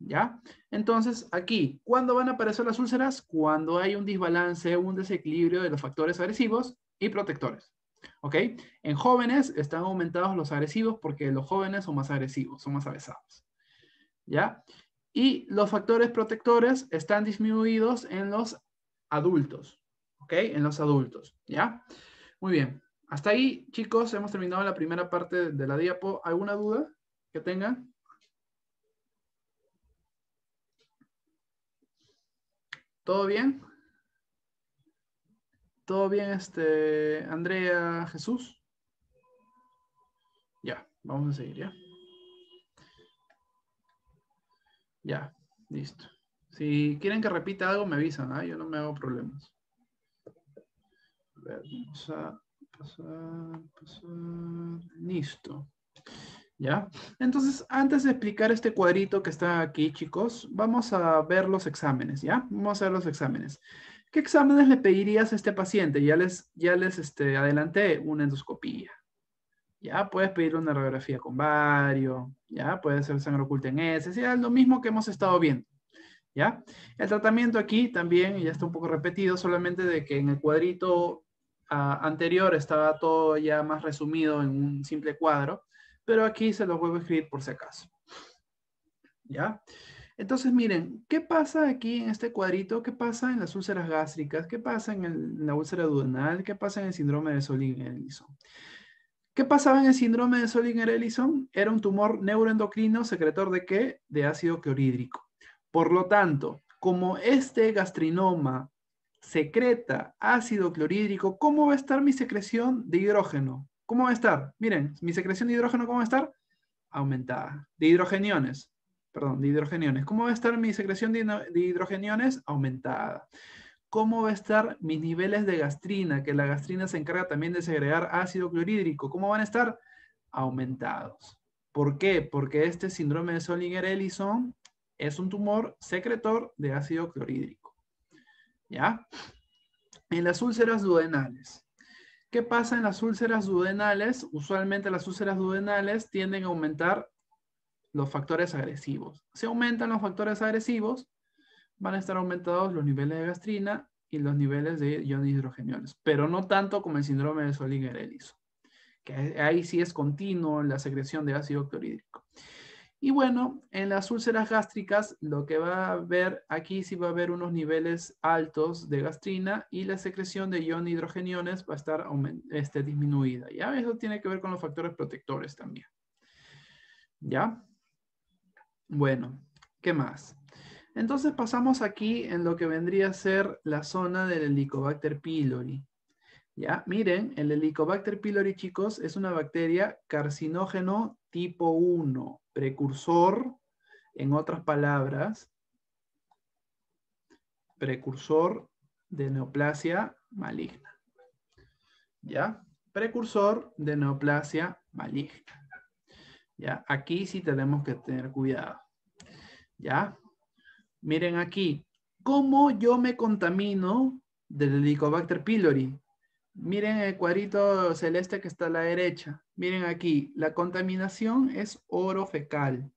[SPEAKER 1] ¿Ya? Entonces, aquí, ¿cuándo van a aparecer las úlceras? Cuando hay un desbalance, un desequilibrio de los factores agresivos y protectores. ¿Ok? En jóvenes están aumentados los agresivos porque los jóvenes son más agresivos, son más avesados. ¿Ya? Y los factores protectores están disminuidos en los adultos. ¿Ok? En los adultos. ¿Ya? Muy bien. Hasta ahí, chicos, hemos terminado la primera parte de la diapo. ¿Alguna duda que tengan? ¿Todo bien? ¿Todo bien, este, Andrea, Jesús? Ya, vamos a seguir, ¿ya? Ya, listo. Si quieren que repita algo, me avisan, ¿ah? Yo no me hago problemas. A ver, vamos a pasar, pasar, listo. ¿Ya? Entonces, antes de explicar este cuadrito que está aquí, chicos, vamos a ver los exámenes, ¿ya? Vamos a ver los exámenes. ¿Qué exámenes le pedirías a este paciente? Ya les, ya les este, adelanté una endoscopía. Ya puedes pedir una radiografía con vario, ya puede ser sangre oculta en S, es lo mismo que hemos estado viendo. ¿Ya? El tratamiento aquí también ya está un poco repetido, solamente de que en el cuadrito anterior estaba todo ya más resumido en un simple cuadro, pero aquí se los vuelvo a escribir por si acaso. ¿Ya? Entonces, miren, ¿qué pasa aquí en este cuadrito? ¿Qué pasa en las úlceras gástricas? ¿Qué pasa en, la úlcera duodenal? ¿Qué pasa en el síndrome de Solingen-Ellison? ¿Qué pasaba en el síndrome de Solingen-Ellison? Era un tumor neuroendocrino secretor de qué? De ácido clorhídrico. Por lo tanto, como este gastrinoma secreta ácido clorhídrico, ¿cómo va a estar mi secreción de hidrógeno? ¿Cómo va a estar? Miren, mi secreción de hidrógeno, ¿cómo va a estar? Aumentada. De hidrogeniones, perdón, de hidrogeniones. ¿Cómo va a estar mi secreción de, hidrogeniones? Aumentada. ¿Cómo va a estar mis niveles de gastrina? Que la gastrina se encarga también de segregar ácido clorhídrico. ¿Cómo van a estar? Aumentados. ¿Por qué? Porque este síndrome de Solinger-Ellison es un tumor secretor de ácido clorhídrico. ¿ya? En las úlceras duodenales. ¿Qué pasa en las úlceras duodenales? Usualmente las úlceras duodenales tienden a aumentar los factores agresivos. Si aumentan los factores agresivos, van a estar aumentados los niveles de gastrina y los niveles de iones hidrogeniones, pero no tanto como el síndrome de Solinger-Ellison, que ahí sí es continuo la secreción de ácido clorhídrico. Y bueno, en las úlceras gástricas, lo que va a haber aquí sí va a haber unos niveles altos de gastrina y la secreción de ion hidrogeniones va a estar este, disminuida. ¿ya? Eso tiene que ver con los factores protectores también. ¿Ya? Bueno, ¿qué más? Entonces pasamos aquí en lo que vendría a ser la zona del Helicobacter pylori. ¿Ya? Miren, el Helicobacter pylori, chicos, es una bacteria carcinógeno tipo 1, precursor, en otras palabras, precursor de neoplasia maligna. ¿Ya? Precursor de neoplasia maligna. ¿Ya? Aquí sí tenemos que tener cuidado. ¿Ya? Miren aquí, ¿cómo yo me contamino del Helicobacter pylori? Miren el cuadrito celeste que está a la derecha. Miren aquí, la contaminación es oro fecal.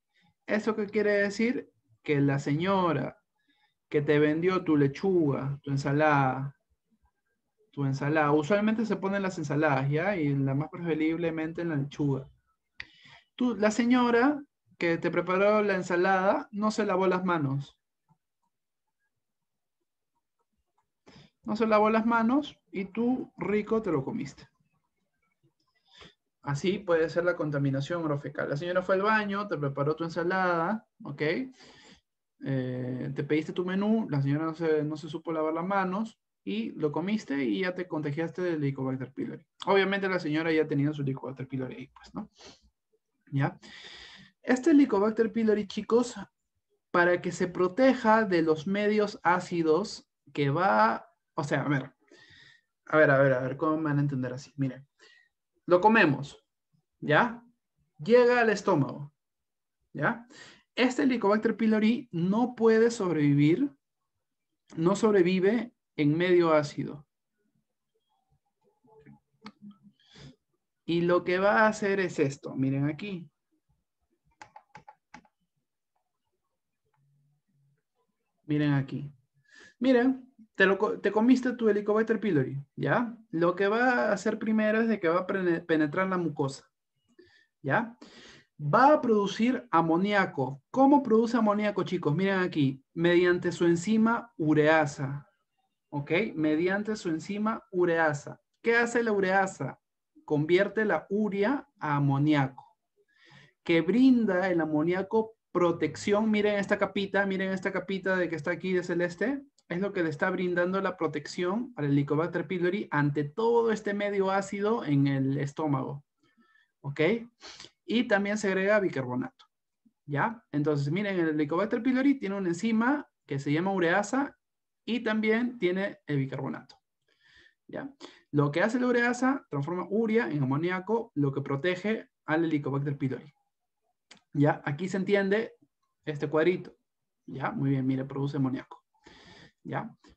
[SPEAKER 1] ¿Eso qué quiere decir? Que la señora que te vendió tu lechuga, tu ensalada, tu ensalada, usualmente se ponen las ensaladas, ¿ya? Y la más preferiblemente en la lechuga. Tú, la señora que te preparó la ensalada no se lavó las manos. No se lavó las manos y tú rico te lo comiste. Así puede ser la contaminación orofecal. La señora fue al baño, te preparó tu ensalada, ¿ok? Eh, te pediste tu menú, la señora no se, supo lavar las manos y lo comiste y ya te contagiaste del Helicobacter pylori. Obviamente la señora ya tenía su licobacter pylori ahí, pues, ¿no? ¿Ya? Este Helicobacter pylori, chicos, para que se proteja de los medios ácidos que va, o sea, a ver, a ver, a ver, a ver, ¿cómo me van a entender así? Miren, lo comemos, ¿ya? Llega al estómago, ¿ya? Este Helicobacter pylori no puede sobrevivir, no sobrevive en medio ácido. Y lo que va a hacer es esto, miren aquí. Miren aquí. Miren, te, comiste tu Helicobacter pylori, ¿ya? Lo que va a hacer primero es de que va a penetrar la mucosa, ¿ya? Va a producir amoníaco. ¿Cómo produce amoníaco, chicos? Miren aquí, mediante su enzima ureasa, ¿ok? Mediante su enzima ureasa. ¿Qué hace la ureasa? Convierte la urea a amoníaco, que brinda el amoníaco protección. Miren esta capita, miren esta capita de que está aquí de celeste es lo que le está brindando la protección al Helicobacter pylori ante todo este medio ácido en el estómago. ¿Ok? Y también se agrega bicarbonato. ¿Ya? Entonces, miren, el Helicobacter pylori tiene una enzima que se llama ureasa y también tiene el bicarbonato. ¿Ya? Lo que hace la ureasa transforma urea en amoníaco, lo que protege al Helicobacter pylori. ¿Ya? Aquí se entiende este cuadrito. ¿Ya? Muy bien, mire, produce amoníaco.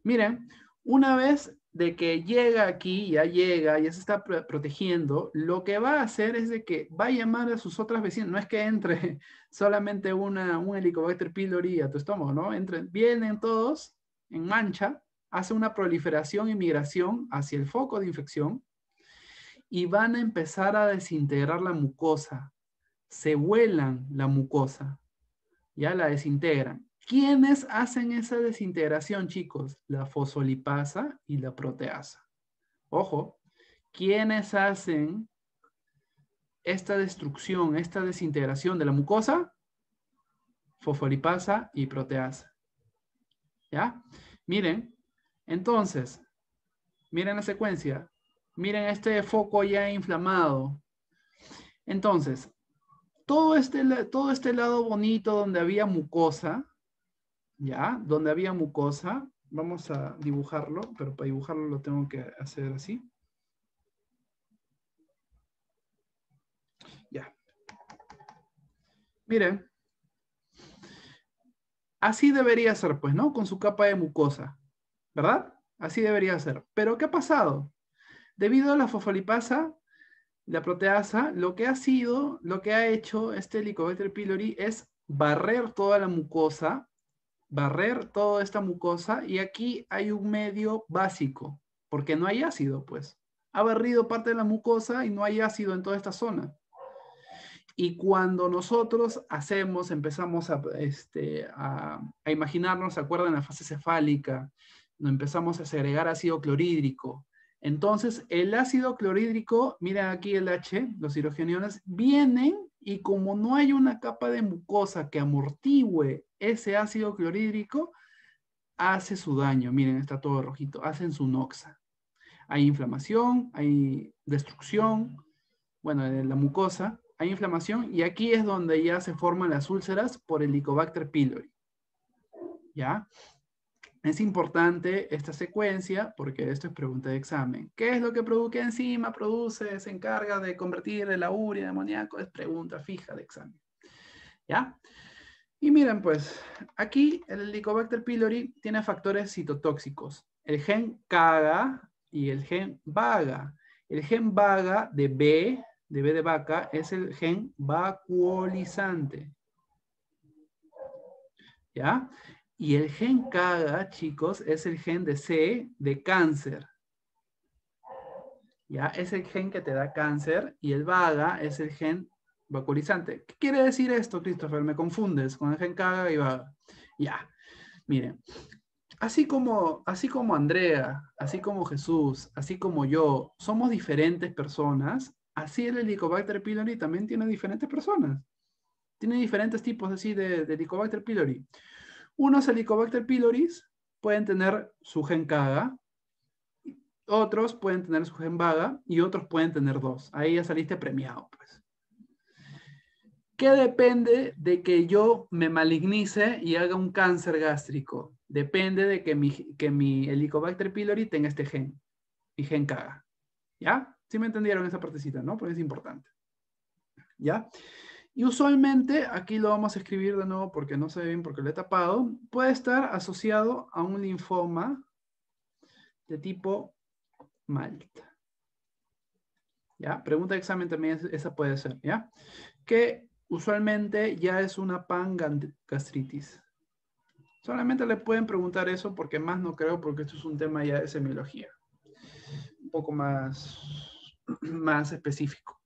[SPEAKER 1] Miren, una vez de que llega aquí, ya llega, ya se está protegiendo, lo que va a hacer es de que va a llamar a sus otras vecinas, no es que entre solamente una, un helicobacter pylori a tu estómago, ¿no? Entren, vienen todos en mancha, hace una proliferación y migración hacia el foco de infección y van a empezar a desintegrar la mucosa, se vuelan la mucosa, ya la desintegran. ¿Quiénes hacen esa desintegración, chicos? La fosfolipasa y la proteasa. Ojo, ¿quiénes hacen esta destrucción, esta desintegración de la mucosa? Fosfolipasa y proteasa. ¿Ya? Miren, entonces, miren la secuencia. Miren este foco ya inflamado. Entonces, todo este, todo este lado bonito donde había mucosa, ¿ya? Donde había mucosa, vamos a dibujarlo, pero para dibujarlo lo tengo que hacer así. Ya. Miren. Así debería ser, pues, ¿no? Con su capa de mucosa, ¿verdad? Así debería ser. Pero, ¿qué ha pasado? Debido a la fosfolipasa, la proteasa, lo que ha sido, lo que ha hecho este Helicobacter pylori es barrer toda la mucosa barrer toda esta mucosa y aquí hay un medio básico, porque no hay ácido, pues. Ha barrido parte de la mucosa y no hay ácido en toda esta zona. Y cuando nosotros hacemos, empezamos a, este, a, imaginarnos, ¿se acuerdan la fase cefálica? No empezamos a segregar ácido clorhídrico. Entonces, el ácido clorhídrico, miren aquí el H, los hidrogeniones, vienen y como no hay una capa de mucosa que amortigüe ese ácido clorhídrico, hace su daño. Miren, está todo rojito, hacen su noxa. Hay inflamación, hay destrucción, bueno, en la mucosa, hay inflamación y aquí es donde ya se forman las úlceras por el Helicobacter pylori. ¿Ya? Es importante esta secuencia porque esto es pregunta de examen. ¿Qué es lo que produce enzima? Produce, se encarga de convertir el urea en amoníaco. Es pregunta fija de examen. ¿Ya? Y miren, pues, aquí el Helicobacter pylori tiene factores citotóxicos. El gen CAGA y el gen VAGA. El gen VAGA de B, de B de vaca, es el gen vacuolizante. ¿Ya? Y el gen CAGA, chicos, es el gen de C de cáncer. ¿Ya? Es el gen que te da cáncer y el VAGA es el gen vacuolizante. ¿Qué quiere decir esto, Christopher? Me confundes con el gen CAGA y VAGA. Ya, miren. Así como, así como Andrea, así como Jesús, así como yo, somos diferentes personas, así el Helicobacter pylori también tiene diferentes personas. Tiene diferentes tipos así de, de Helicobacter pylori. Unos Helicobacter pyloris pueden tener su gen CAGA, otros pueden tener su gen vaga y otros pueden tener dos. Ahí ya saliste premiado, pues. ¿Qué depende de que yo me malignice y haga un cáncer gástrico? Depende de que mi, que mi Helicobacter pylori tenga este gen, mi gen CAGA. ¿Ya? ¿Sí me entendieron esa partecita, no? Porque es importante. ¿Ya? Y usualmente, aquí lo vamos a escribir de nuevo porque no se ve bien porque lo he tapado, puede estar asociado a un linfoma de tipo MALT. ¿Ya? Pregunta de examen también esa puede ser, ¿ya? Que usualmente ya es una gastritis. Solamente le pueden preguntar eso porque más no creo porque esto es un tema ya de semiología. Un poco más, más específico.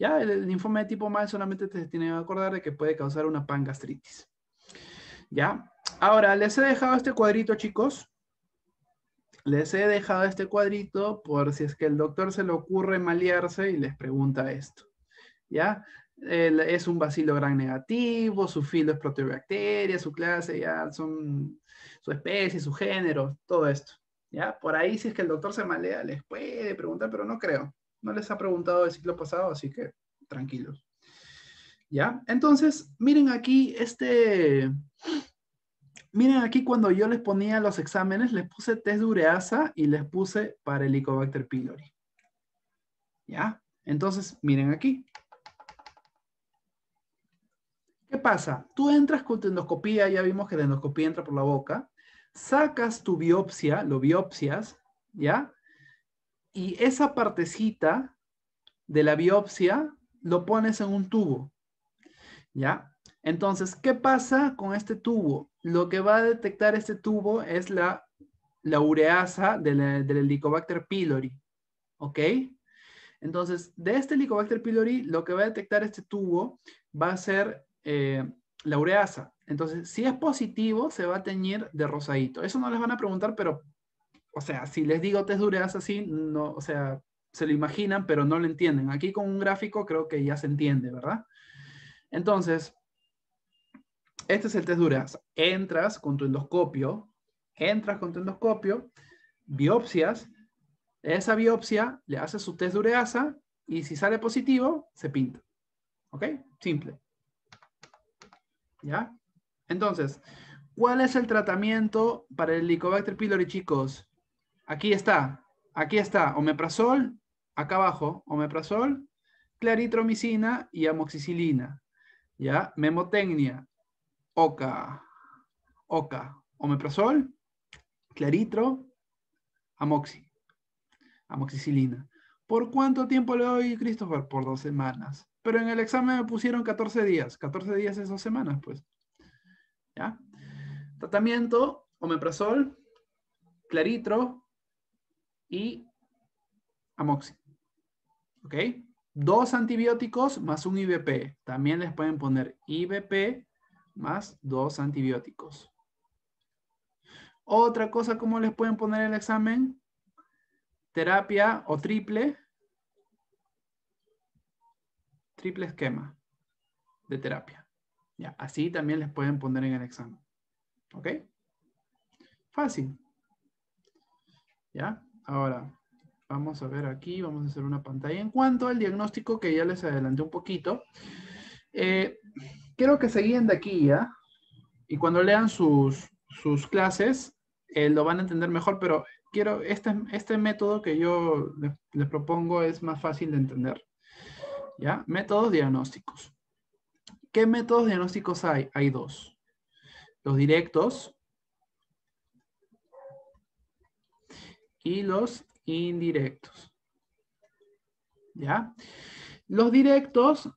[SPEAKER 1] Ya el, de tipo mal solamente te tiene que acordar de que puede causar una pangastritis. ¿Ya? Ahora, les he dejado este cuadrito, chicos. Les he dejado este cuadrito por si es que el doctor se le ocurre malearse y les pregunta esto. ¿Ya? es un bacilo gran negativo, su filo es proteobacteria, su clase, ya son su especie, su género, todo esto. ¿Ya? Por ahí si es que el doctor se malea, les puede preguntar, pero no creo no les ha preguntado del ciclo pasado, así que tranquilos. ¿Ya? Entonces, miren aquí este... Miren aquí cuando yo les ponía los exámenes, les puse test de ureasa y les puse para Helicobacter pylori. ¿Ya? Entonces, miren aquí. ¿Qué pasa? Tú entras con tu endoscopía, ya vimos que la endoscopía entra por la boca, sacas tu biopsia, lo biopsias, ¿ya? y esa partecita de la biopsia lo pones en un tubo. ¿Ya? Entonces, ¿qué pasa con este tubo? Lo que va a detectar este tubo es la, la ureasa del, del Helicobacter pylori. ¿Ok? Entonces, de este Helicobacter pylori, lo que va a detectar este tubo va a ser eh, la ureasa. Entonces, si es positivo, se va a teñir de rosadito. Eso no les van a preguntar, pero o sea, si les digo test de así, no, o sea, se lo imaginan, pero no lo entienden. Aquí con un gráfico creo que ya se entiende, ¿verdad? Entonces, este es el test de Entras con tu endoscopio, entras con tu endoscopio, biopsias, esa biopsia le hace su test dureasa. y si sale positivo, se pinta. ¿Ok? Simple. ¿Ya? Entonces, ¿cuál es el tratamiento para el Helicobacter pylori, chicos? Aquí está, aquí está, omeprazol, acá abajo, omeprazol, claritromicina y amoxicilina. ¿Ya? Memotecnia, oca, oca, omeprazol, claritro, amoxi, amoxicilina. ¿Por cuánto tiempo le doy, Christopher? Por dos semanas. Pero en el examen me pusieron 14 días. 14 días es dos semanas, pues. ¿Ya? Tratamiento, omeprazol, claritro, y amoxi. ¿Ok? Dos antibióticos más un ibp También les pueden poner ibp más dos antibióticos. Otra cosa, ¿cómo les pueden poner en el examen? Terapia o triple. Triple esquema de terapia. Ya, así también les pueden poner en el examen. ¿Ok? Fácil. ¿Ya? Ahora, vamos a ver aquí, vamos a hacer una pantalla. En cuanto al diagnóstico que ya les adelanté un poquito, quiero eh, que se de aquí ya. Y cuando lean sus, clases, eh, lo van a entender mejor, pero quiero, este, este método que yo les propongo es más fácil de entender. ¿Ya? Métodos diagnósticos. ¿Qué métodos diagnósticos hay? Hay dos. Los directos, y los indirectos. ¿Ya? Los directos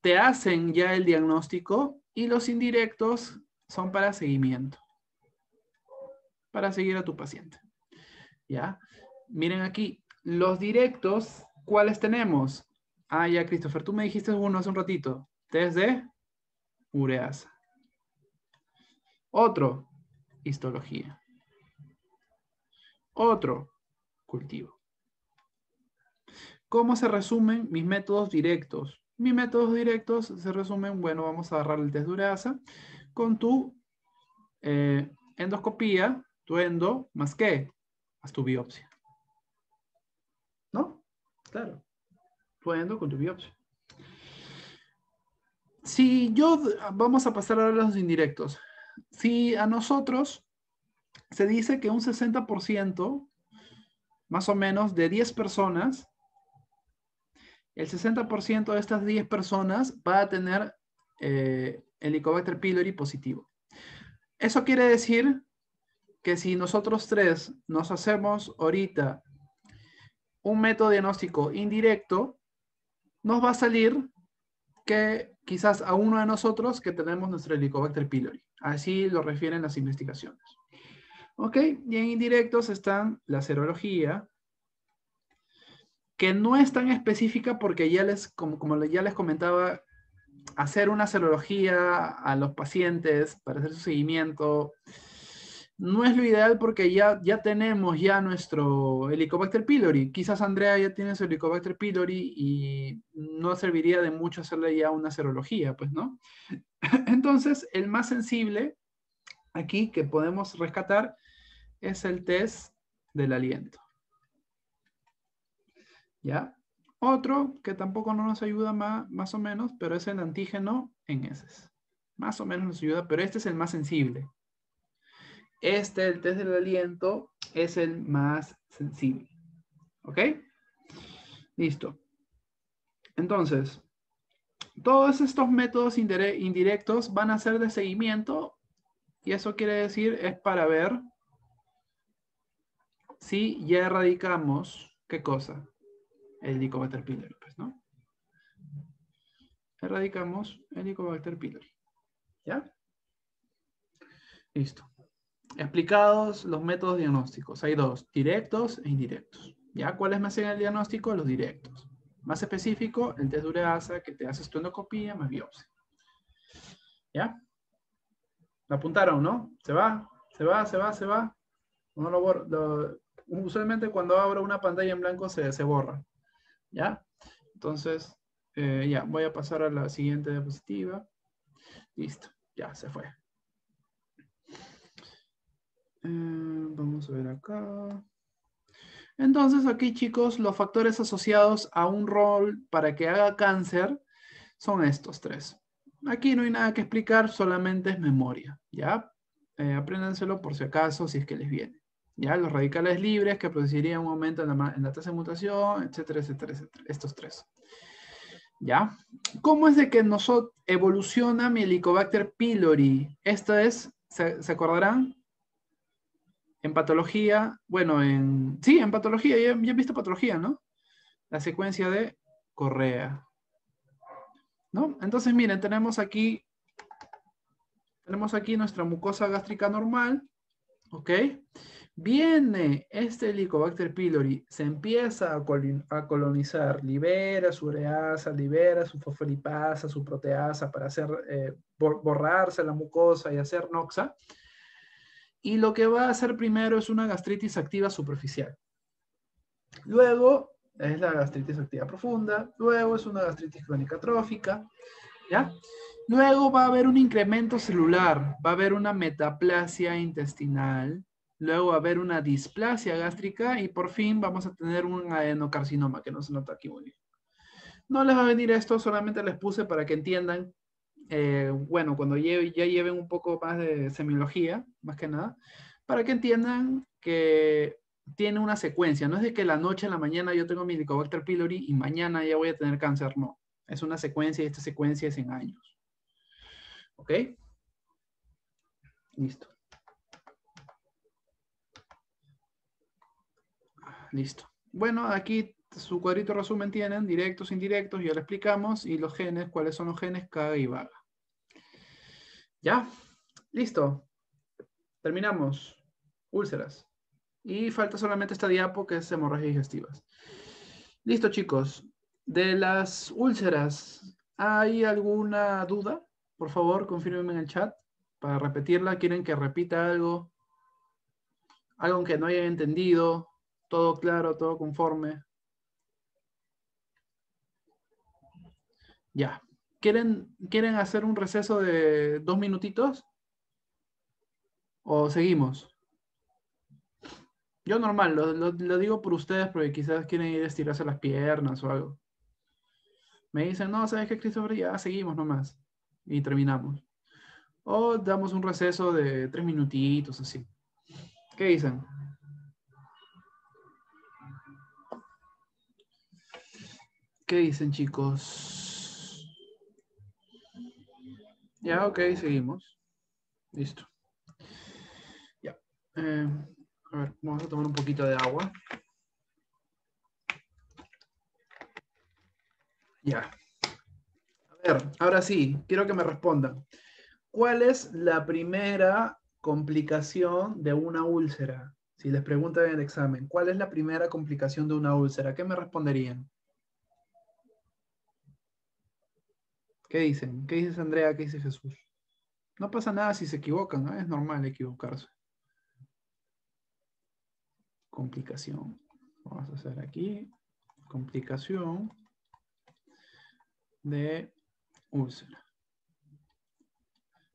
[SPEAKER 1] te hacen ya el diagnóstico y los indirectos son para seguimiento. Para seguir a tu paciente. ¿Ya? Miren aquí, los directos, ¿cuáles tenemos? Ah, ya, Christopher, tú me dijiste uno hace un ratito. Test de ureasa. Otro, histología. Otro, cultivo. ¿Cómo se resumen mis métodos directos? Mis métodos directos se resumen, bueno, vamos a agarrar el test de con tu eh, endoscopía, tu endo, más qué, más tu biopsia. ¿No? Claro. Tu endo con tu biopsia. Si yo, vamos a pasar a los indirectos. Si a nosotros se dice que un 60% más o menos de 10 personas, el 60% de estas 10 personas va a tener el eh, Helicobacter pylori positivo. Eso quiere decir que si nosotros tres nos hacemos ahorita un método diagnóstico indirecto, nos va a salir que quizás a uno de nosotros que tenemos nuestro Helicobacter pylori. Así lo refieren las investigaciones. ¿Ok? Y en indirectos están la serología, que no es tan específica porque ya les, como, como ya les comentaba, hacer una serología a los pacientes para hacer su seguimiento no es lo ideal porque ya, ya tenemos ya nuestro Helicobacter pylori. Quizás Andrea ya tiene su Helicobacter pylori y no serviría de mucho hacerle ya una serología, pues, ¿no? Entonces, el más sensible aquí que podemos rescatar es el test del aliento. ¿Ya? Otro que tampoco no nos ayuda más, más o menos, pero es el antígeno en heces. Más o menos nos ayuda, pero este es el más sensible. Este, el test del aliento, es el más sensible. ¿Ok? Listo. Entonces, todos estos métodos indirectos van a ser de seguimiento y eso quiere decir es para ver si ya erradicamos, ¿qué cosa? El Helicobacter pylori, pues, ¿no? Erradicamos el Helicobacter ¿Ya? Listo. Explicados los métodos diagnósticos. Hay dos, directos e indirectos. ¿Ya? ¿Cuáles me hacen el diagnóstico? Los directos. Más específico, el test de ureasa que te haces tu más biopsia. ¿Ya? ¿La apuntaron, no? ¿Se va? ¿Se va? ¿Se va? ¿Se va? No lo, lo usualmente cuando abro una pantalla en blanco se, se borra. ¿Ya? Entonces, eh, ya, voy a pasar a la siguiente diapositiva. Listo, ya se fue. Eh, vamos a ver acá. Entonces aquí chicos, los factores asociados a un rol para que haga cáncer son estos tres. Aquí no hay nada que explicar, solamente es memoria, ¿ya? Eh, apréndanselo por si acaso, si es que les viene. ¿ya? Los radicales libres que producirían un aumento en la, tasa de mutación, etcétera, etcétera, etcétera. Estos tres. ¿Ya? ¿Cómo es de que nosotros evoluciona Helicobacter pylori? Esto es, ¿se, acordarán? En patología, bueno, en... Sí, en patología, ya, ya visto patología, ¿no? La secuencia de Correa. ¿No? Entonces, miren, tenemos aquí, tenemos aquí nuestra mucosa gástrica normal, ¿ok? Viene este Helicobacter pylori, se empieza a colonizar, libera su ureasa, libera su fosfolipasa, su proteasa para hacer, eh, borrarse la mucosa y hacer noxa. Y lo que va a hacer primero es una gastritis activa superficial. Luego es la gastritis activa profunda, luego es una gastritis crónica trófica, ¿ya? Luego va a haber un incremento celular, va a haber una metaplasia intestinal, luego va a haber una displasia gástrica y por fin vamos a tener un adenocarcinoma que no se nota aquí muy bien. No les va a venir esto, solamente les puse para que entiendan. Eh, bueno, cuando ya lleven un poco más de semiología, más que nada, para que entiendan que tiene una secuencia. No es de que la noche a la mañana yo tengo mi Helicobacter pylori y mañana ya voy a tener cáncer. No. Es una secuencia y esta secuencia es en años. ¿Ok? Listo. listo. Bueno, aquí su cuadrito resumen tienen, directos, indirectos, ya lo explicamos, y los genes, cuáles son los genes, caga y vaga. Ya, listo. Terminamos. Úlceras. Y falta solamente esta diapo que es hemorragia digestivas. Listo, chicos. De las úlceras, ¿hay alguna duda? Por favor, confírmenme en el chat. Para repetirla, ¿quieren que repita algo? Algo que no hayan entendido, todo claro, todo conforme. Ya. ¿Quieren, ¿Quieren hacer un receso de dos minutitos? ¿O seguimos? Yo normal, lo, digo por ustedes porque quizás quieren ir a estirarse las piernas o algo. Me dicen, no, ¿sabes qué, Christopher? Ya seguimos nomás. Y terminamos. O damos un receso de tres minutitos, así. ¿Qué dicen? ¿Qué dicen chicos? Ya, ok, seguimos. Listo. Ya. Eh, a ver, vamos a tomar un poquito de agua. Ya. A ver, ahora sí, quiero que me respondan. ¿Cuál es la primera complicación de una úlcera? Si les preguntan en el examen, ¿cuál es la primera complicación de una úlcera? ¿Qué me responderían? ¿Qué dicen? ¿Qué dices Andrea? ¿Qué dice Jesús? No pasa nada si se equivocan, es normal equivocarse. Complicación. Vamos a hacer aquí complicación de úlcera.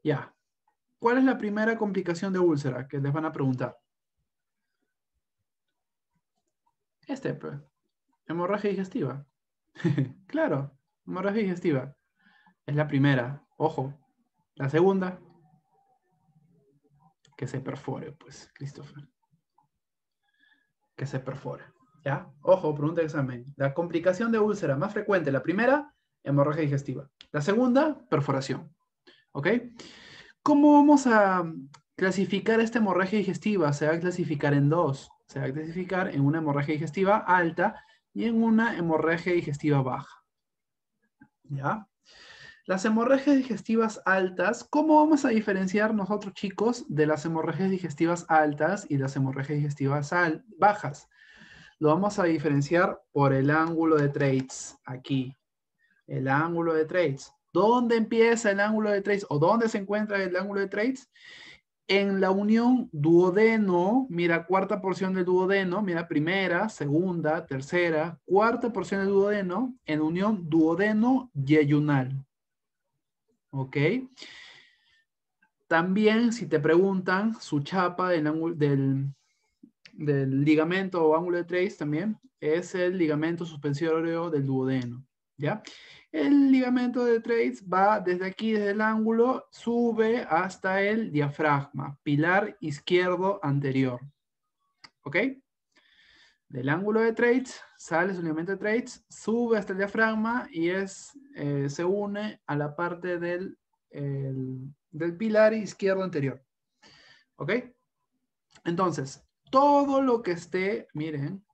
[SPEAKER 1] Ya. ¿Cuál es la primera complicación de úlcera que les van a preguntar? Este, pues. Hemorragia digestiva. claro, hemorragia digestiva. Es la primera, ojo. La segunda, que se perfore, pues, Christopher. Que se perfore. ¿Ya? Ojo, pregunta de examen. La complicación de úlcera más frecuente, la primera, hemorragia digestiva. La segunda, perforación. ¿Ok? ¿Cómo vamos a clasificar esta hemorragia digestiva? Se va a clasificar en dos. Se va a clasificar en una hemorragia digestiva alta y en una hemorragia digestiva baja. ¿Ya? Las hemorragias digestivas altas, ¿cómo vamos a diferenciar nosotros chicos de las hemorragias digestivas altas y las hemorragias digestivas bajas? Lo vamos a diferenciar por el ángulo de traits, aquí. El ángulo de traits. ¿Dónde empieza el ángulo de traits o dónde se encuentra el ángulo de traits? En la unión duodeno, mira, cuarta porción del duodeno, mira, primera, segunda, tercera, cuarta porción del duodeno, en unión duodeno-yeyunal. ¿ok? También si te preguntan su chapa del, del, del ligamento o ángulo de trace también es el ligamento suspensorio del duodeno, ¿ya? El ligamento de Trace va desde aquí, desde el ángulo, sube hasta el diafragma, pilar izquierdo anterior. ¿Ok? del ángulo de trades, sale su elemento de trades, sube hasta el diafragma y es, eh, se une a la parte del, del pilar izquierdo anterior. ¿Ok? Entonces, todo lo que esté, miren,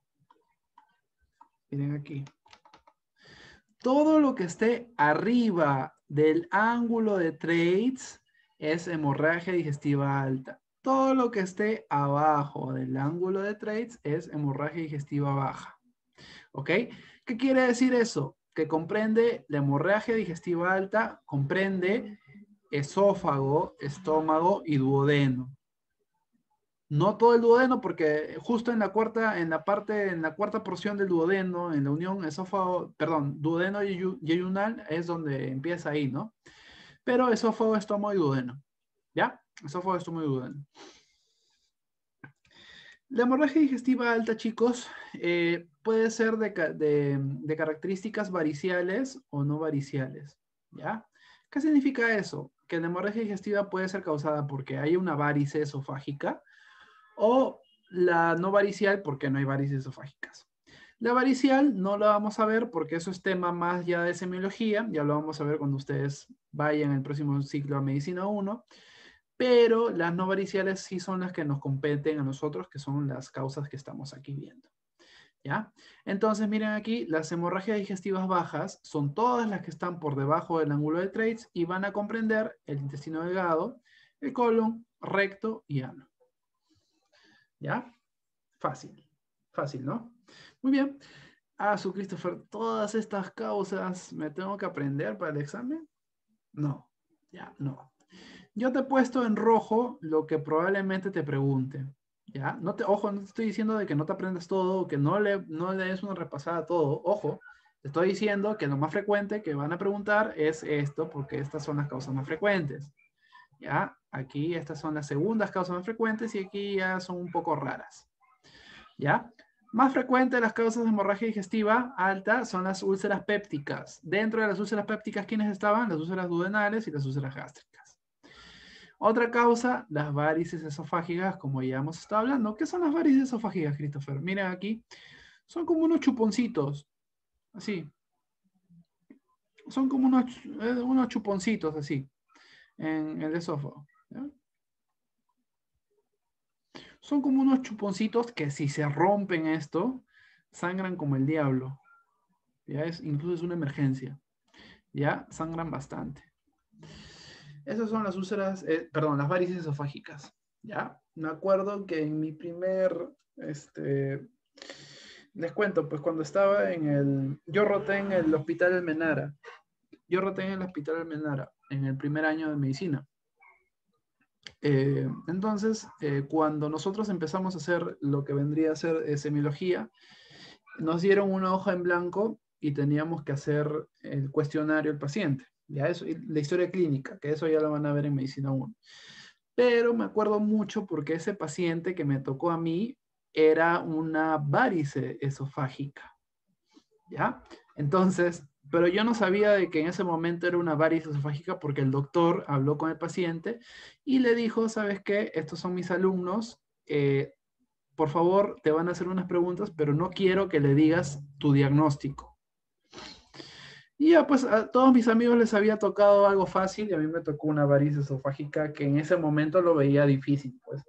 [SPEAKER 1] miren aquí, todo lo que esté arriba del ángulo de trades es hemorragia digestiva alta. Todo lo que esté abajo del ángulo de trades es hemorragia digestiva baja. ¿Ok? ¿Qué quiere decir eso? Que comprende la hemorragia digestiva alta, comprende esófago, estómago y duodeno. No todo el duodeno, porque justo en la cuarta, en la parte, en la cuarta porción del duodeno, en la unión esófago, perdón, duodeno y yeyunal es donde empieza ahí, ¿no? Pero esófago, estómago y duodeno. ¿Ya? Eso fue esto muy dudan. La hemorragia digestiva alta, chicos, eh, puede ser de, características variciales o no variciales. ¿Ya? ¿Qué significa eso? Que la hemorragia digestiva puede ser causada porque hay una varice esofágica o la no varicial porque no hay varices esofágicas. La varicial no la vamos a ver porque eso es tema más ya de semiología, ya lo vamos a ver cuando ustedes vayan el próximo ciclo a Medicina 1 pero las no variciales sí son las que nos competen a nosotros, que son las causas que estamos aquí viendo. ¿Ya? Entonces, miren aquí, las hemorragias digestivas bajas son todas las que están por debajo del ángulo de traits y van a comprender el intestino delgado, el colon, recto y ano. ¿Ya? Fácil. Fácil, ¿no? Muy bien. Ah, su Christopher, ¿todas estas causas me tengo que aprender para el examen? No, ya, no. Yo te he puesto en rojo lo que probablemente te pregunte. ¿Ya? No te, ojo, no te estoy diciendo de que no te aprendas todo, que no le, no des una repasada a todo. Ojo, te estoy diciendo que lo más frecuente que van a preguntar es esto, porque estas son las causas más frecuentes. ¿Ya? Aquí estas son las segundas causas más frecuentes y aquí ya son un poco raras. ¿Ya? Más de las causas de hemorragia digestiva alta son las úlceras pépticas. Dentro de las úlceras pépticas, ¿quiénes estaban? Las úlceras duodenales y las úlceras gástricas. Otra causa, las varices esofágicas, como ya hemos estado hablando. ¿Qué son las varices esofágicas, Christopher? Miren aquí, son como unos chuponcitos, así. Son como unos, eh, unos chuponcitos, así, en el esófago. Son como unos chuponcitos que si se rompen esto, sangran como el diablo. Ya es, incluso es una emergencia. Ya sangran bastante. Esas son las úlceras, eh, perdón, las varices esofágicas. ¿Ya? Me acuerdo que en mi primer, este, les cuento, pues cuando estaba en el, yo roté en el Hospital Almenara. Yo roté en el Hospital Almenara en el primer año de medicina. Eh, entonces, eh, cuando nosotros empezamos a hacer lo que vendría a ser semiología, nos dieron una hoja en blanco y teníamos que hacer el cuestionario al paciente. Ya eso, la historia clínica, que eso ya lo van a ver en Medicina 1. Pero me acuerdo mucho porque ese paciente que me tocó a mí era una varice esofágica. ¿Ya? Entonces, pero yo no sabía de que en ese momento era una varice esofágica porque el doctor habló con el paciente y le dijo, ¿sabes qué? Estos son mis alumnos, eh, por favor, te van a hacer unas preguntas, pero no quiero que le digas tu diagnóstico. Y ya, pues a todos mis amigos les había tocado algo fácil y a mí me tocó una varice esofágica que en ese momento lo veía difícil, pues.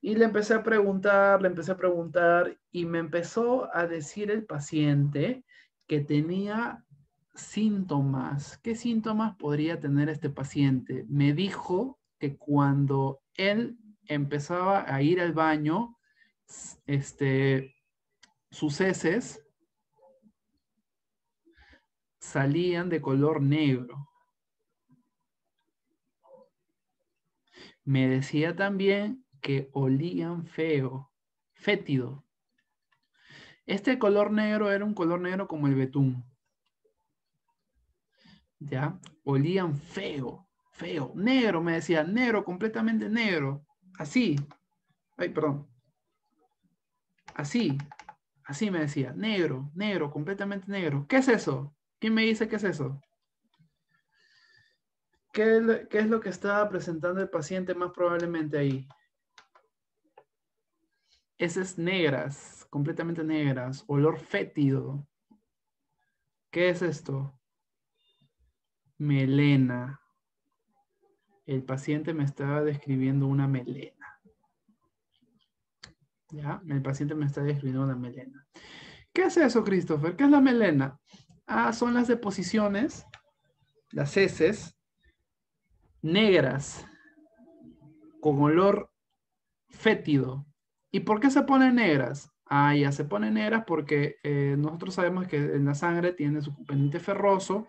[SPEAKER 1] Y le empecé a preguntar, le empecé a preguntar y me empezó a decir el paciente que tenía síntomas. ¿Qué síntomas podría tener este paciente? Me dijo que cuando él empezaba a ir al baño, este, sus heces salían de color negro. Me decía también que olían feo, fétido. Este color negro era un color negro como el betún. ¿Ya? Olían feo, feo, negro, me decía, negro, completamente negro. Así. Ay, perdón. Así, así me decía, negro, negro, completamente negro. ¿Qué es eso? ¿Quién me dice qué es eso? ¿Qué, es lo que está presentando el paciente más probablemente ahí? Esas negras, completamente negras, olor fétido. ¿Qué es esto? Melena. El paciente me estaba describiendo una melena. ¿Ya? El paciente me está describiendo una melena. ¿Qué es eso, Christopher? ¿Qué es la melena? son las deposiciones, las heces, negras, con olor fétido. ¿Y por qué se ponen negras? Ah, ya se ponen negras porque eh, nosotros sabemos que en la sangre tiene su componente ferroso.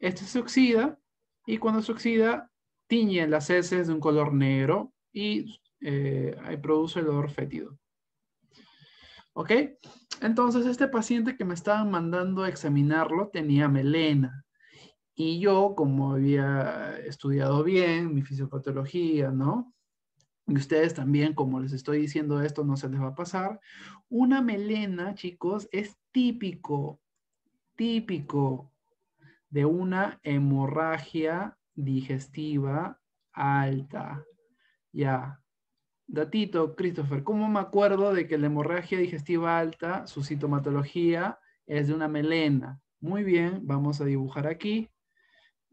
[SPEAKER 1] Este se oxida y cuando se oxida tiñe las heces de un color negro y eh, produce el olor fétido. ¿Ok? Entonces, este paciente que me estaban mandando a examinarlo tenía melena. Y yo, como había estudiado bien mi fisiopatología, ¿no? Y ustedes también, como les estoy diciendo esto, no se les va a pasar. Una melena, chicos, es típico, típico de una hemorragia digestiva alta. Ya, Datito, Christopher, ¿cómo me acuerdo de que la hemorragia digestiva alta, su sintomatología es de una melena? Muy bien, vamos a dibujar aquí.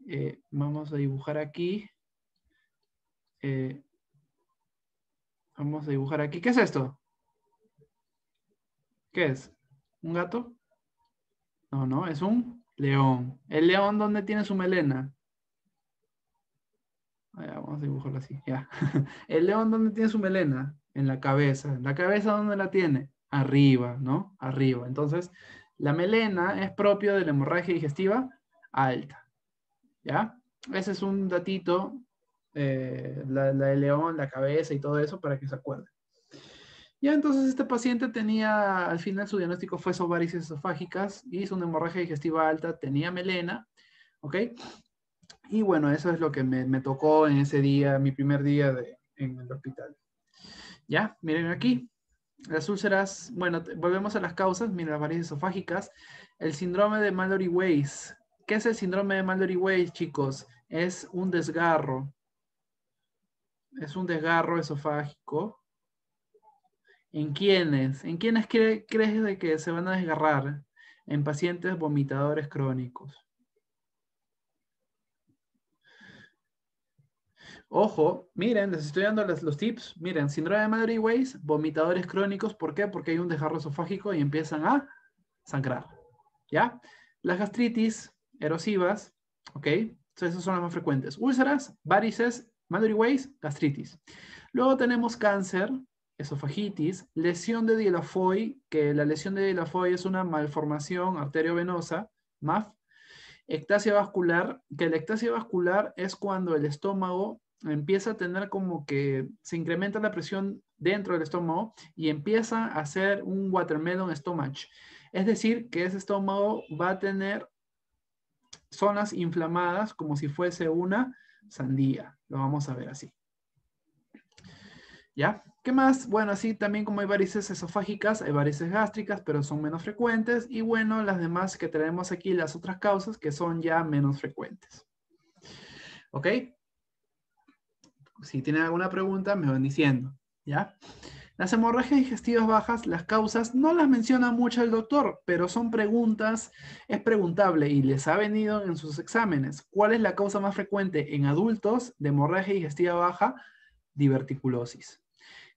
[SPEAKER 1] Eh, vamos a dibujar aquí. Eh, vamos a dibujar aquí. ¿Qué es esto? ¿Qué es? ¿Un gato? No, no, es un león. ¿El león dónde tiene su melena? Ah, vamos a dibujarlo así, El león, ¿dónde tiene su melena? En la cabeza. ¿La cabeza dónde la tiene? Arriba, ¿no? Arriba. Entonces, la melena es propio de la hemorragia digestiva alta. ¿Ya? Ese es un datito, eh, la, la león, la cabeza y todo eso, para que se acuerden. Ya entonces este paciente tenía, al final su diagnóstico fue ovarices esofágicas, hizo una hemorragia digestiva alta, tenía melena, ¿ok? Y bueno, eso es lo que me, tocó en ese día, mi primer día en el hospital. Ya, miren aquí. Las úlceras, bueno, volvemos a las causas, miren las varices esofágicas. El síndrome de Mallory-Weiss. ¿Qué es el síndrome de Mallory-Weiss, chicos? Es un desgarro. Es un desgarro esofágico. ¿En quiénes? ¿En quiénes crees de que se van a desgarrar? En pacientes vomitadores crónicos. Ojo, miren, les estoy dando los, tips. Miren, síndrome de mallory Weiss, vomitadores crónicos. ¿Por qué? Porque hay un desgarro esofágico y empiezan a sangrar. ¿Ya? Las gastritis erosivas, ¿ok? Entonces, esas son las más frecuentes. Úlceras, varices, Mallory Weiss, gastritis. Luego tenemos cáncer, esofagitis, lesión de Dielafoy, que la lesión de Dielafoy es una malformación arteriovenosa, MAF. Ectasia vascular, que la ectasia vascular es cuando el estómago empieza a tener como que se incrementa la presión dentro del estómago y empieza a hacer un watermelon stomach. Es decir, que ese estómago va a tener zonas inflamadas como si fuese una sandía. Lo vamos a ver así. ¿Ya? ¿Qué más? Bueno, así también como hay varices esofágicas, hay varices gástricas, pero son menos frecuentes. Y bueno, las demás que tenemos aquí, las otras causas que son ya menos frecuentes. ¿Ok? si tienen alguna pregunta, me van diciendo, ¿ya? Las hemorragias digestivas bajas, las causas, no las menciona mucho el doctor, pero son preguntas, es preguntable y les ha venido en sus exámenes. ¿Cuál es la causa más frecuente en adultos de hemorragia digestiva baja? Diverticulosis.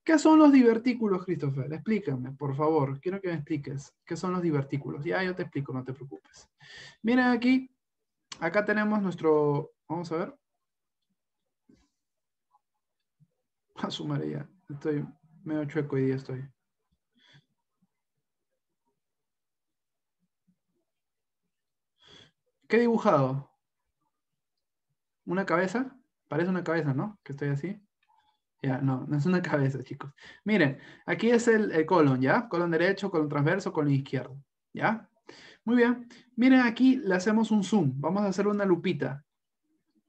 [SPEAKER 1] ¿Qué son los divertículos, Christopher? Explícame, por favor. Quiero que me expliques. ¿Qué son los divertículos? Ya, yo te explico, no te preocupes. Miren aquí. Acá tenemos nuestro, vamos a ver, A su María, estoy medio chueco y día estoy. ¿Qué he dibujado? ¿Una cabeza? Parece una cabeza, ¿no? Que estoy así. Ya, no, no es una cabeza, chicos. Miren, aquí es el, el colon, ¿ya? Colon derecho, colon transverso, colon izquierdo, ¿ya? Muy bien. Miren, aquí le hacemos un zoom. Vamos a hacer una lupita.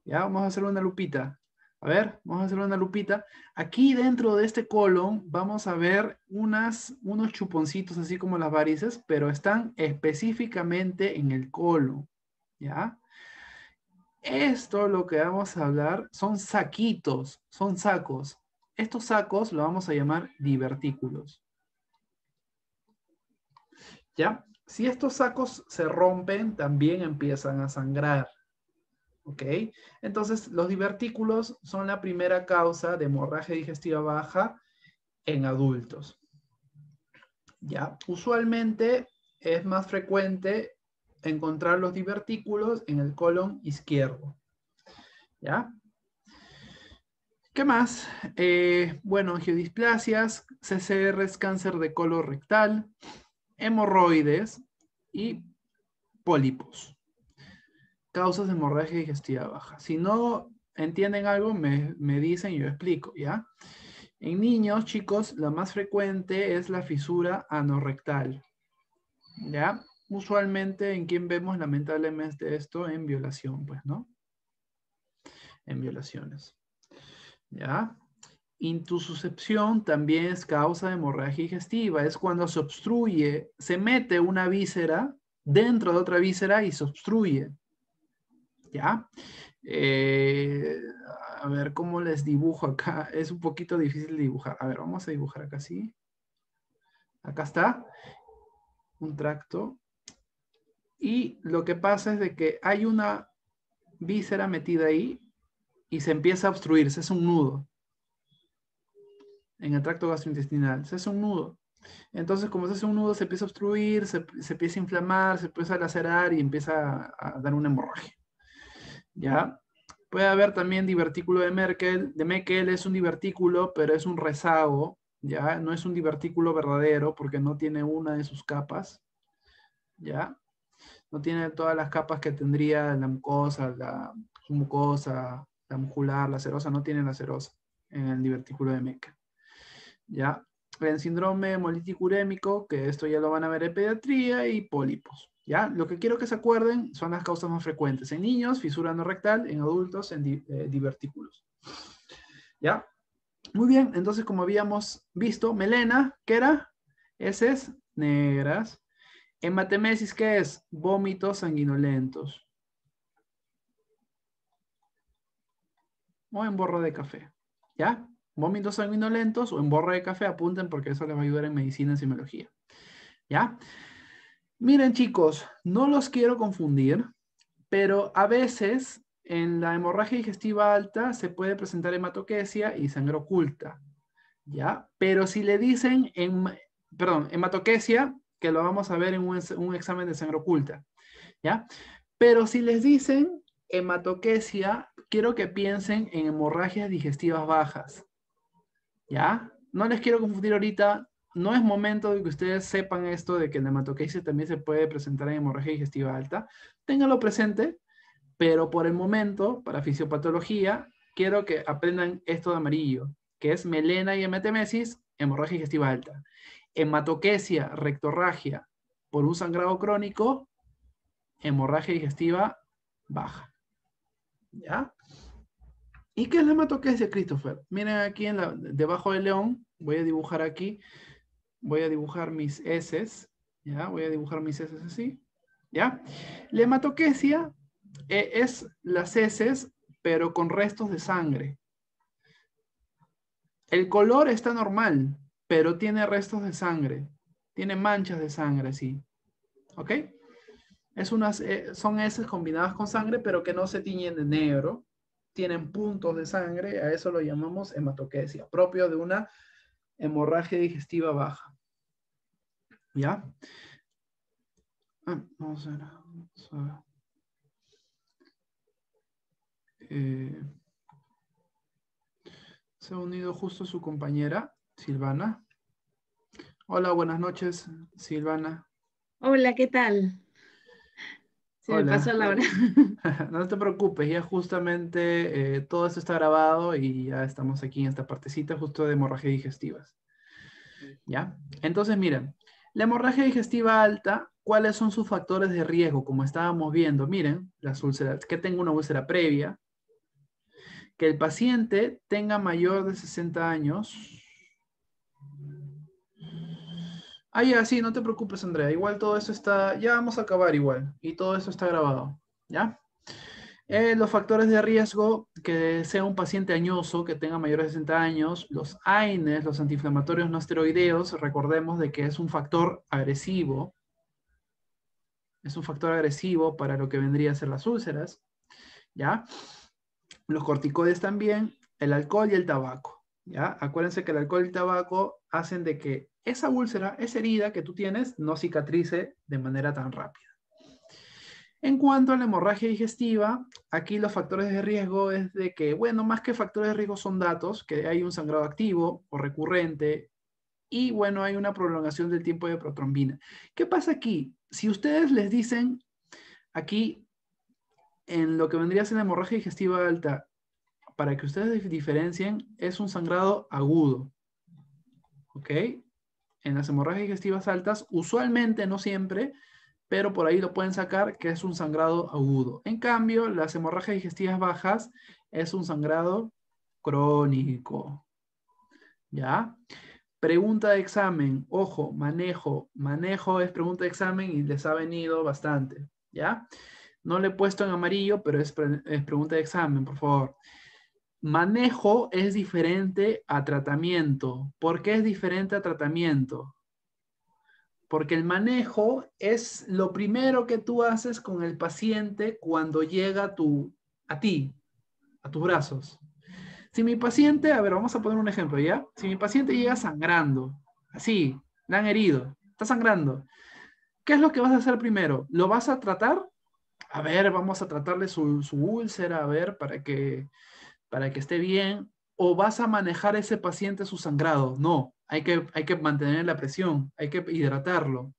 [SPEAKER 1] ¿Ya? Vamos a hacer una lupita. A ver, vamos a hacer una lupita. Aquí dentro de este colon vamos a ver unos chuponcitos, así como las varices, pero están específicamente en el colon, ¿ya? Esto lo que vamos a hablar son saquitos, son sacos. Estos sacos lo vamos a llamar divertículos. ¿Ya? Si estos sacos se rompen, también empiezan a sangrar. Entonces, los divertículos son la primera causa de hemorragia digestiva baja en adultos. ¿Ya? Usualmente es más frecuente encontrar los divertículos en el colon izquierdo. ¿Ya? ¿Qué más? Eh, bueno, geodisplasias, CCRs, cáncer de colon rectal, hemorroides y pólipos causas de hemorragia digestiva baja. Si no entienden algo, me, dicen y yo explico, ¿ya? En niños, chicos, la más frecuente es la fisura anorrectal, ¿ya? Usualmente, ¿en quien vemos lamentablemente esto? En violación, pues, ¿no? En violaciones, ¿ya? Intususcepción también es causa de hemorragia digestiva. Es cuando se obstruye, se mete una víscera dentro de otra víscera y se obstruye. ¿ya? Eh, a ver cómo les dibujo acá. Es un poquito difícil dibujar. A ver, vamos a dibujar acá sí. Acá está. Un tracto. Y lo que pasa es de que hay una víscera metida ahí y se empieza a obstruir. Se un nudo. En el tracto gastrointestinal. Se hace un nudo. Entonces, como se hace un nudo, se empieza a obstruir, se, empieza a inflamar, se empieza a lacerar y empieza a, a dar una hemorragia. ¿ya? Puede haber también divertículo de Merkel. De Merkel es un divertículo, pero es un rezago, ¿ya? No es un divertículo verdadero porque no tiene una de sus capas, ¿ya? No tiene todas las capas que tendría la mucosa, la mucosa, la muscular, la serosa, no tiene la serosa en el divertículo de Merkel, ¿ya? ven síndrome hemolítico urémico, que esto ya lo van a ver en pediatría, y pólipos. ¿ya? Lo que quiero que se acuerden son las causas más frecuentes en niños, fisura no rectal, en adultos, en eh, divertículos. ¿Ya? Muy bien, entonces como habíamos visto, melena, ¿qué era? es negras. Hematemesis, ¿qué es? Vómitos sanguinolentos. O en borra de café. ¿Ya? vómitos sanguinolentos o en borra de café, apunten porque eso les va a ayudar en medicina y simbología, ¿Ya? Miren chicos, no los quiero confundir, pero a veces en la hemorragia digestiva alta se puede presentar hematoquesia y sangre oculta. ¿Ya? Pero si le dicen, perdón, hematoquesia, que lo vamos a ver en un, un examen de sangre oculta. ¿Ya? Pero si les dicen hematoquesia, quiero que piensen en hemorragias digestivas bajas. ¿Ya? No les quiero confundir ahorita. No es momento de que ustedes sepan esto de que en hematoquesia también se puede presentar en hemorragia digestiva alta. Ténganlo presente, pero por el momento, para fisiopatología, quiero que aprendan esto de amarillo, que es melena y hematemesis, hemorragia digestiva alta. Hematoquesia, rectorragia, por un sangrado crónico, hemorragia digestiva baja. ¿Ya? ¿Y qué es la hematoquesia, Christopher? Miren aquí debajo del león, voy a dibujar aquí, voy a dibujar mis heces, ¿ya? Voy a dibujar mis heces así, ¿ya? La hematoquesia eh, es las heces, pero con restos de sangre. El color está normal, pero tiene restos de sangre, tiene manchas de sangre, sí, ¿ok? Es unas, eh, son heces combinadas con sangre, pero que no se tiñen de negro, tienen puntos de sangre, a eso lo llamamos hematoquesia, propio de una hemorragia digestiva baja. ¿Ya? Ah, vamos a ver. Eh, se ha unido justo su compañera, Silvana. Hola, buenas noches, Silvana. Hola, ¿qué tal? no te preocupes, ya justamente eh, todo esto está grabado y ya estamos aquí en esta partecita justo de hemorragia digestivas. ¿Ya? Entonces, miren, la hemorragia digestiva alta, ¿cuáles son sus factores de riesgo? Como estábamos viendo, miren, las úlceras, que tenga una úlcera previa, que el paciente tenga mayor de 60 años, Ah, ya, sí, no te preocupes, Andrea. Igual todo eso está, ya vamos a acabar igual. Y todo eso está grabado, ¿ya? Eh, los factores de riesgo, que sea un paciente añoso, que tenga mayores de 60 años, los AINES, los antiinflamatorios no esteroideos, recordemos de que es un factor agresivo, es un factor agresivo para lo que vendría a ser las úlceras, ¿ya? Los corticoides también, el alcohol y el tabaco. ¿ya? Acuérdense que el alcohol y el tabaco hacen de que esa úlcera, esa herida que tú tienes, no cicatrice de manera tan rápida. En cuanto a la hemorragia digestiva, aquí los factores de riesgo es de que, bueno, más que factores de riesgo son datos, que hay un sangrado activo o recurrente y, bueno, hay una prolongación del tiempo de protrombina. ¿Qué pasa aquí? Si ustedes les dicen aquí en lo que vendría a ser la hemorragia digestiva alta, para que ustedes diferencien, es un sangrado agudo. ¿Ok? En las hemorragias digestivas altas, usualmente, no siempre, pero por ahí lo pueden sacar que es un sangrado agudo. En cambio, las hemorragias digestivas bajas es un sangrado crónico. ¿Ya? Pregunta de examen, ojo, manejo. Manejo es pregunta de examen y les ha venido bastante, ¿ya? No le he puesto en amarillo, pero es, es pregunta de examen, por favor. Manejo es diferente a tratamiento. ¿Por qué es diferente a tratamiento? Porque el manejo es lo primero que tú haces con el paciente cuando llega a ti, a tus brazos. Si mi paciente, a ver, vamos a poner un ejemplo, ¿ya? Si mi paciente llega sangrando, así, le han herido, está sangrando, ¿qué es lo que vas a hacer primero? ¿Lo vas a tratar? A ver, vamos a tratarle su, su úlcera, a ver, para que para que esté bien, o vas a manejar ese paciente su sangrado. No, hay que, hay que mantener la presión, hay que hidratarlo.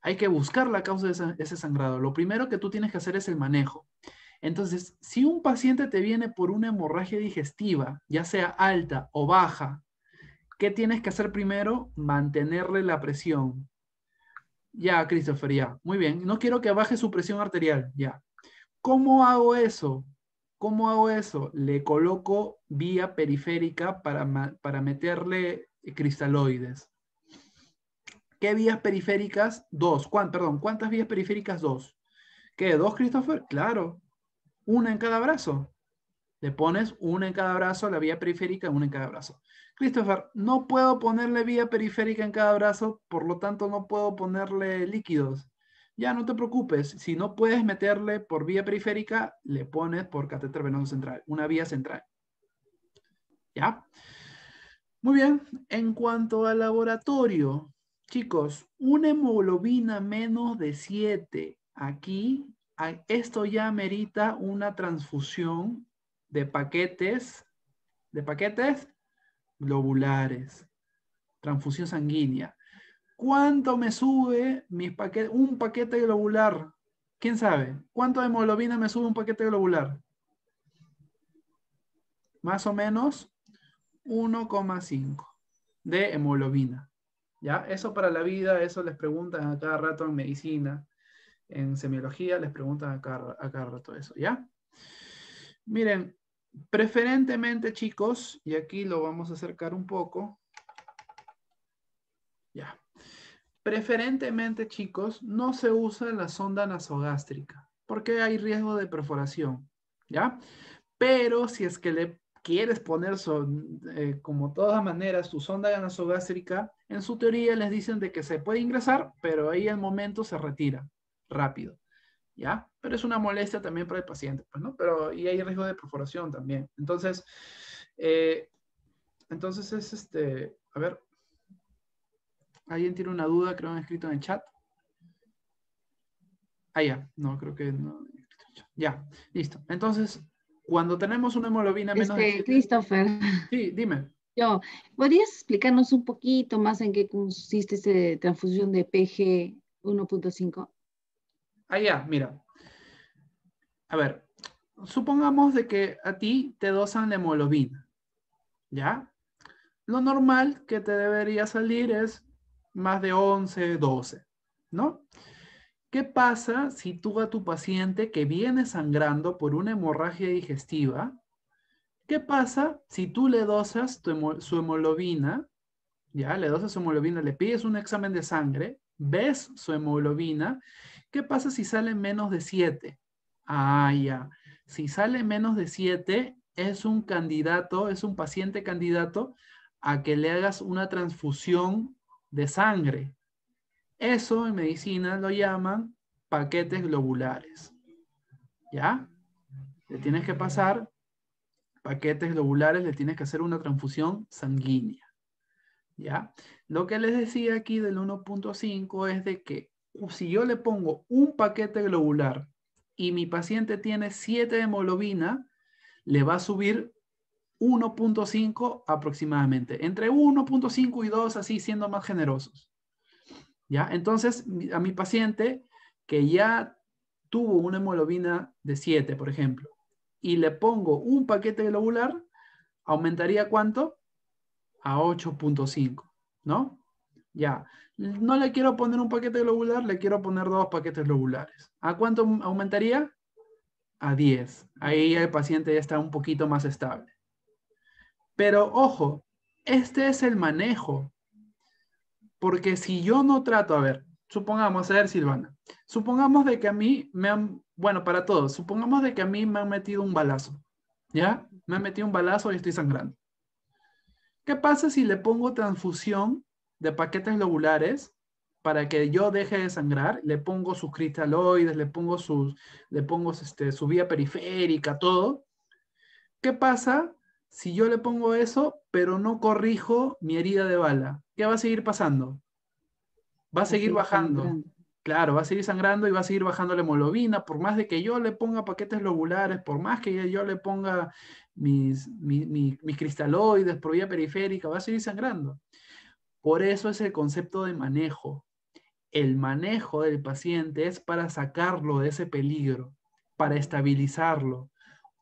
[SPEAKER 1] Hay que buscar la causa de ese sangrado. Lo primero que tú tienes que hacer es el manejo. Entonces, si un paciente te viene por una hemorragia digestiva, ya sea alta o baja, ¿qué tienes que hacer primero? Mantenerle la presión. Ya, Christopher, ya. Muy bien. No quiero que baje su presión arterial. Ya. ¿Cómo hago eso? ¿Cómo hago eso? Le coloco vía periférica para, para meterle eh, cristaloides. ¿Qué vías periféricas? Dos. perdón, ¿cuántas vías periféricas? Dos. ¿Qué? ¿Dos, Christopher? Claro. Una en cada brazo. Le pones una en cada brazo, la vía periférica, una en cada brazo. Christopher, no puedo ponerle vía periférica en cada brazo, por lo tanto no puedo ponerle líquidos ya no te preocupes, si no puedes meterle por vía periférica, le pones por catéter venoso central, una vía central. ¿Ya? Muy bien, en cuanto al laboratorio, chicos, una hemoglobina menos de 7, aquí, esto ya merita una transfusión de paquetes, de paquetes globulares, transfusión sanguínea. ¿Cuánto me sube mis un paquete globular? ¿Quién sabe? ¿Cuánto de hemoglobina me sube un paquete globular? Más o menos 1,5 de hemoglobina. ¿Ya? Eso para la vida, eso les preguntan a cada rato en medicina, en semiología, les preguntan a cada, a cada rato eso, ¿ya? Miren, preferentemente chicos, y aquí lo vamos a acercar un poco, ya. Preferentemente, chicos, no se usa la sonda nasogástrica porque hay riesgo de perforación, ¿ya? Pero si es que le quieres poner, eh, como todas maneras, tu sonda nasogástrica, en su teoría les dicen de que se puede ingresar, pero ahí al momento se retira rápido, ¿ya? Pero es una molestia también para el paciente, pues, ¿no? Pero, y hay riesgo de perforación también. Entonces, eh, entonces es este, a ver, ¿Alguien tiene una duda Creo que han escrito en el chat? Ah, ya. No, creo que no. Ya, listo. Entonces, cuando tenemos una hemoglobina menos... Este, Christopher. Sí, dime. Yo, ¿podrías explicarnos un poquito más en qué consiste esa este transfusión de PG 1.5? Ah, ya, mira. A ver, supongamos de que a ti te dosan la hemoglobina, ¿ya? Lo normal que te debería salir es más de 11, 12, ¿no? ¿Qué pasa si tú a tu paciente que viene sangrando por una hemorragia digestiva, qué pasa si tú le dosas su hemoglobina, ya, le dosas su hemoglobina, le pides un examen de sangre, ves su hemoglobina, ¿qué pasa si sale menos de 7? Ah, ya. Si sale menos de 7, es un candidato, es un paciente candidato a que le hagas una transfusión de sangre. Eso en medicina lo llaman paquetes globulares. ¿Ya? Le tienes que pasar paquetes globulares, le tienes que hacer una transfusión sanguínea. ¿Ya? Lo que les decía aquí del 1.5 es de que si yo le pongo un paquete globular y mi paciente tiene 7 hemoglobina, le va a subir 1.5 aproximadamente, entre 1.5 y 2, así siendo más generosos. ¿Ya? Entonces, a mi paciente que ya tuvo una hemoglobina de 7, por ejemplo, y le pongo un paquete globular, aumentaría cuánto? A 8.5, ¿no? Ya, no le quiero poner un paquete globular, le quiero poner dos paquetes globulares. ¿A cuánto aumentaría? A 10. Ahí el paciente ya está un poquito más estable. Pero ojo, este es el manejo. Porque si yo no trato, a ver, supongamos, a ver, Silvana, supongamos de que a mí me han, bueno, para todos, supongamos de que a mí me han metido un balazo, ¿ya? Me han metido un balazo y estoy sangrando. ¿Qué pasa si le pongo transfusión de paquetes globulares para que yo deje de sangrar? Le pongo sus cristaloides, le pongo, sus, le pongo este, su vía periférica, todo. ¿Qué pasa si yo le pongo eso, pero no corrijo mi herida de bala, ¿qué va a seguir pasando? Va a seguir bajando. Claro, va a seguir sangrando y va a seguir bajando la hemoglobina, por más de que yo le ponga paquetes lobulares, por más que yo le ponga mis, mis cristaloides por vía periférica, va a seguir sangrando. Por eso es el concepto de manejo. El manejo del paciente es para sacarlo de ese peligro, para estabilizarlo,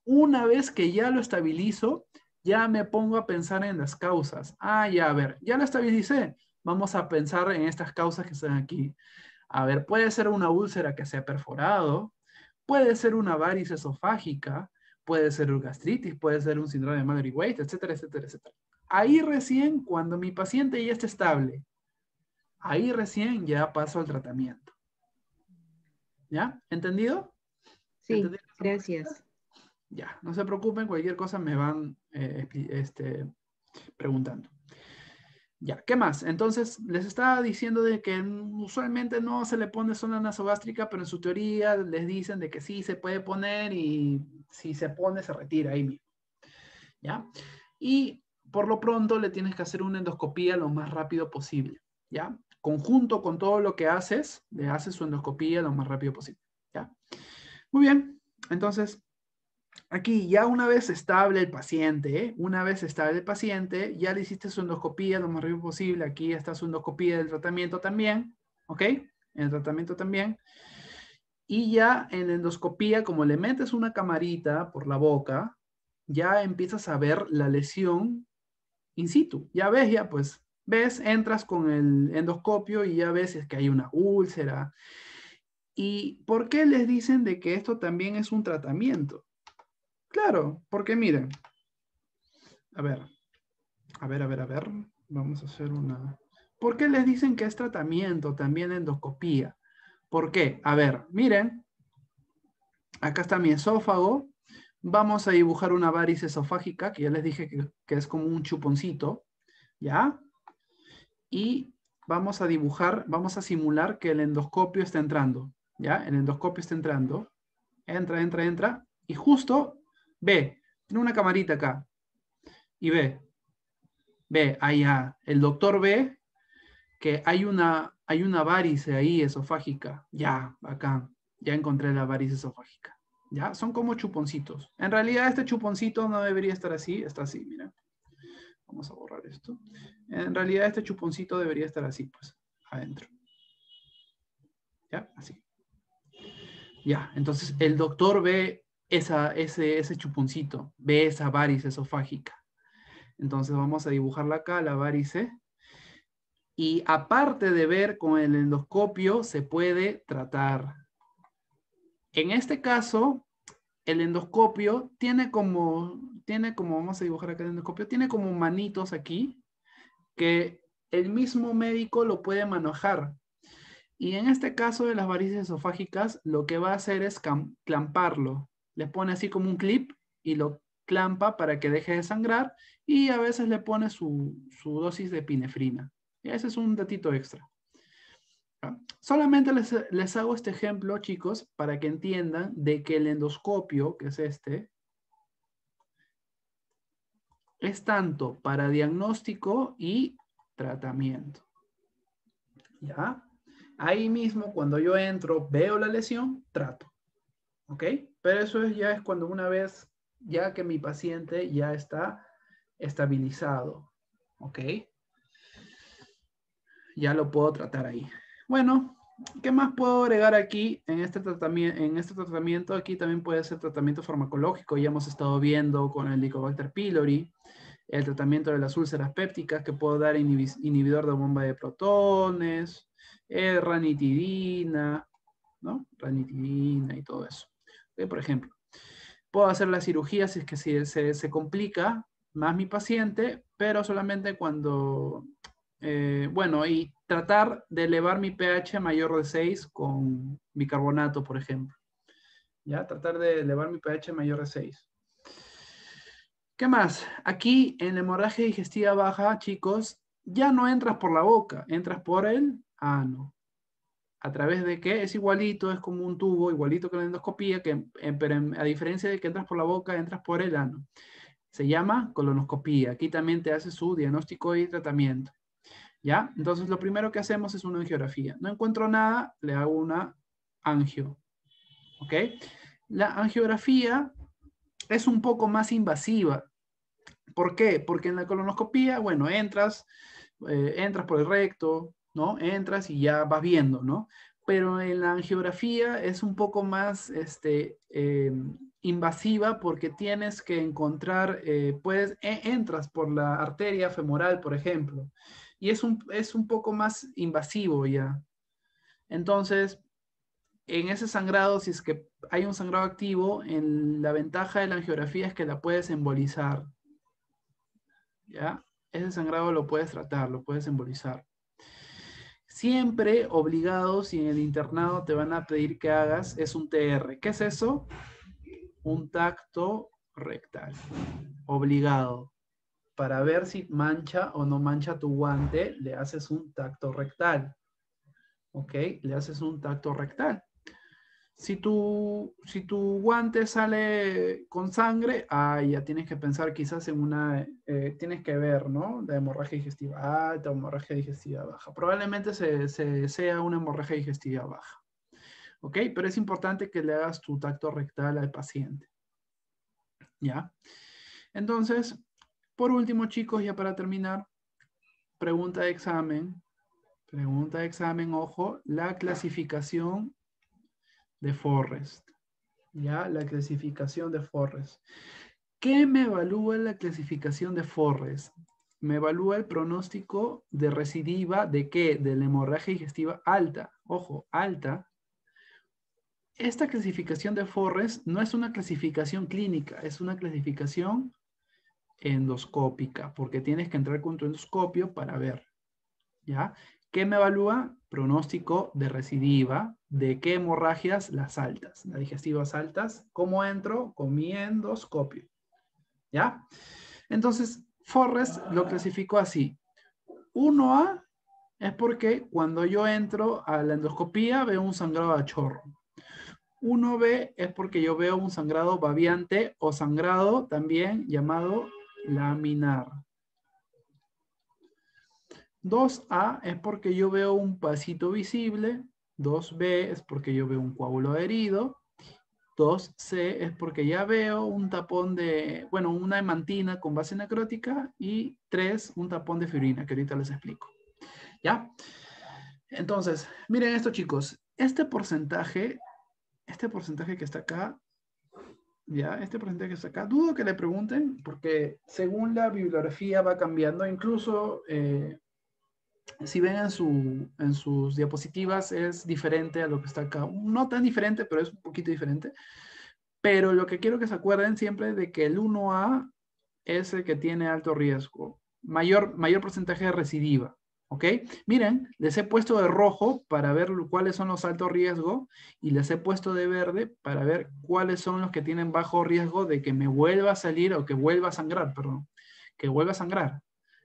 [SPEAKER 1] una vez que ya lo estabilizo, ya me pongo a pensar en las causas. Ah, ya, a ver, ya lo estabilicé. Vamos a pensar en estas causas que están aquí. A ver, puede ser una úlcera que se ha perforado, puede ser una varice esofágica, puede ser una gastritis, puede ser un síndrome de Mallory Weight, etcétera, etcétera, etcétera. Ahí recién, cuando mi paciente ya está estable, ahí recién ya paso al tratamiento. ¿Ya? ¿Entendido? Sí, gracias. Ya, no se preocupen, cualquier cosa me van eh, este, preguntando. Ya, ¿qué más? Entonces, les estaba diciendo de que usualmente no se le pone zona nasogástrica, pero en su teoría les dicen de que sí se puede poner y si se pone se retira ahí mismo. ¿Ya? Y por lo pronto le tienes que hacer una endoscopía lo más rápido posible. ¿Ya? Conjunto con todo lo que haces, le haces su endoscopía lo más rápido posible. ¿Ya? Muy bien, entonces Aquí ya una vez estable el paciente, una vez estable el paciente, ya le hiciste su endoscopía lo más rápido posible, aquí está su endoscopía del tratamiento también, ¿ok? El tratamiento también. Y ya en la endoscopía, como le metes una camarita por la boca, ya empiezas a ver la lesión in situ. Ya ves, ya pues, ves, entras con el endoscopio y ya ves que hay una úlcera. ¿Y por qué les dicen de que esto también es un tratamiento? Claro, porque miren, a ver, a ver, a ver, a ver, vamos a hacer una... ¿Por qué les dicen que es tratamiento, también endoscopía? ¿Por qué? A ver, miren, acá está mi esófago, vamos a dibujar una varice esofágica, que ya les dije que, que es como un chuponcito, ¿ya? Y vamos a dibujar, vamos a simular que el endoscopio está entrando, ¿ya? El endoscopio está entrando, entra, entra, entra, y justo ve, tiene una camarita acá. Y ve, ve, allá. El doctor ve que hay una, hay una varice ahí esofágica. Ya, acá. Ya encontré la varice esofágica. Ya, son como chuponcitos. En realidad este chuponcito no debería estar así, está así, mira. Vamos a borrar esto. En realidad este chuponcito debería estar así, pues, adentro. Ya, así. Ya, entonces el doctor ve ese, ese ve esa varice esofágica. Entonces vamos a dibujarla acá, la varice. Y aparte de ver con el endoscopio, se puede tratar. En este caso, el endoscopio tiene como, tiene como, vamos a dibujar acá el endoscopio, tiene como manitos aquí que el mismo médico lo puede manejar. Y en este caso de las varices esofágicas, lo que va a hacer es clamparlo le pone así como un clip y lo clampa para que deje de sangrar y a veces le pone su, dosis de pinefrina. ese es un datito extra. Ah, solamente les, les, hago este ejemplo, chicos, para que entiendan de que el endoscopio, que es este, es tanto para diagnóstico y tratamiento. ¿Ya? Ahí mismo, cuando yo entro, veo la lesión, trato. ¿Ok? Pero eso es, ya es cuando una vez, ya que mi paciente ya está estabilizado, ¿ok? Ya lo puedo tratar ahí. Bueno, ¿qué más puedo agregar aquí en este, tratamiento? en este tratamiento? Aquí también puede ser tratamiento farmacológico, ya hemos estado viendo con el Helicobacter pylori, el tratamiento de las úlceras pépticas que puedo dar inhibidor de bomba de protones, eh, ranitidina, ¿no? Ranitidina y todo eso. Eh, por ejemplo. Puedo hacer la cirugía si es que se, complica más mi paciente, pero solamente cuando, eh, bueno, y tratar de elevar mi pH mayor de 6 con bicarbonato, por ejemplo. ¿Ya? Tratar de elevar mi pH mayor de 6. ¿Qué más? Aquí en hemorragia digestiva baja, chicos, ya no entras por la boca, entras por el ano a través de que es igualito, es como un tubo, igualito que la endoscopía, que, eh, pero a diferencia de que entras por la boca, entras por el ano. Se llama colonoscopía. Aquí también te hace su diagnóstico y tratamiento. ¿Ya? Entonces lo primero que hacemos es una angiografía. No encuentro nada, le hago una angio. ¿Ok? La angiografía es un poco más invasiva. ¿Por qué? Porque en la colonoscopía, bueno, entras, eh, entras por el recto, ¿no? Entras y ya vas viendo, ¿no? Pero en la angiografía es un poco más este, eh, invasiva porque tienes que encontrar, eh, puedes, e, entras por la arteria femoral, por ejemplo, y es un, es un poco más invasivo ya. Entonces, en ese sangrado, si es que hay un sangrado activo, en la ventaja de la angiografía es que la puedes embolizar. ¿Ya? Ese sangrado lo puedes tratar, lo puedes embolizar siempre obligados si en el internado te van a pedir que hagas es un TR. ¿Qué es eso? Un tacto rectal, obligado. Para ver si mancha o no mancha tu guante, le haces un tacto rectal. ¿Ok? Le haces un tacto rectal. Si tu, si tu guante sale con sangre, ah, ya tienes que pensar quizás en una, eh, tienes que ver, ¿no? La hemorragia digestiva alta, hemorragia digestiva baja. Probablemente se, sea una hemorragia digestiva baja. ¿Ok? Pero es importante que le hagas tu tacto rectal al paciente. ¿Ya? Entonces, por último, chicos, ya para terminar, pregunta de examen. Pregunta de examen, ojo, la clasificación de Forrest. ¿Ya? La clasificación de Forrest. ¿Qué me evalúa la clasificación de Forrest? Me evalúa el pronóstico de recidiva de qué? De la hemorragia digestiva alta. Ojo, alta. Esta clasificación de Forrest no es una clasificación clínica, es una clasificación endoscópica, porque tienes que entrar con tu endoscopio para ver. ¿Ya? ¿Qué me evalúa? Pronóstico de recidiva, de qué hemorragias las altas, las digestivas altas, cómo entro con mi endoscopio. ¿Ya? Entonces, Forrest lo clasificó así. 1A es porque cuando yo entro a la endoscopía veo un sangrado a chorro. 1B es porque yo veo un sangrado babiante o sangrado también llamado laminar. 2A es porque yo veo un pasito visible, 2B es porque yo veo un coágulo herido, 2C es porque ya veo un tapón de, bueno, una hemantina con base necrótica y 3, un tapón de fibrina, que ahorita les explico. ¿Ya? Entonces, miren esto chicos, este porcentaje, este porcentaje que está acá, ya, este porcentaje que está acá, dudo que le pregunten porque según la bibliografía va cambiando, incluso... Eh, si ven en, sus diapositivas, es diferente a lo que está acá. No tan diferente, pero es un poquito diferente. Pero lo que quiero que se acuerden siempre de que el 1A es el que tiene alto riesgo, mayor, mayor porcentaje de recidiva. ¿Ok? Miren, les he puesto de rojo para ver cuáles son los altos riesgos y les he puesto de verde para ver cuáles son los que tienen bajo riesgo de que me vuelva a salir o que vuelva a sangrar, perdón, que vuelva a sangrar.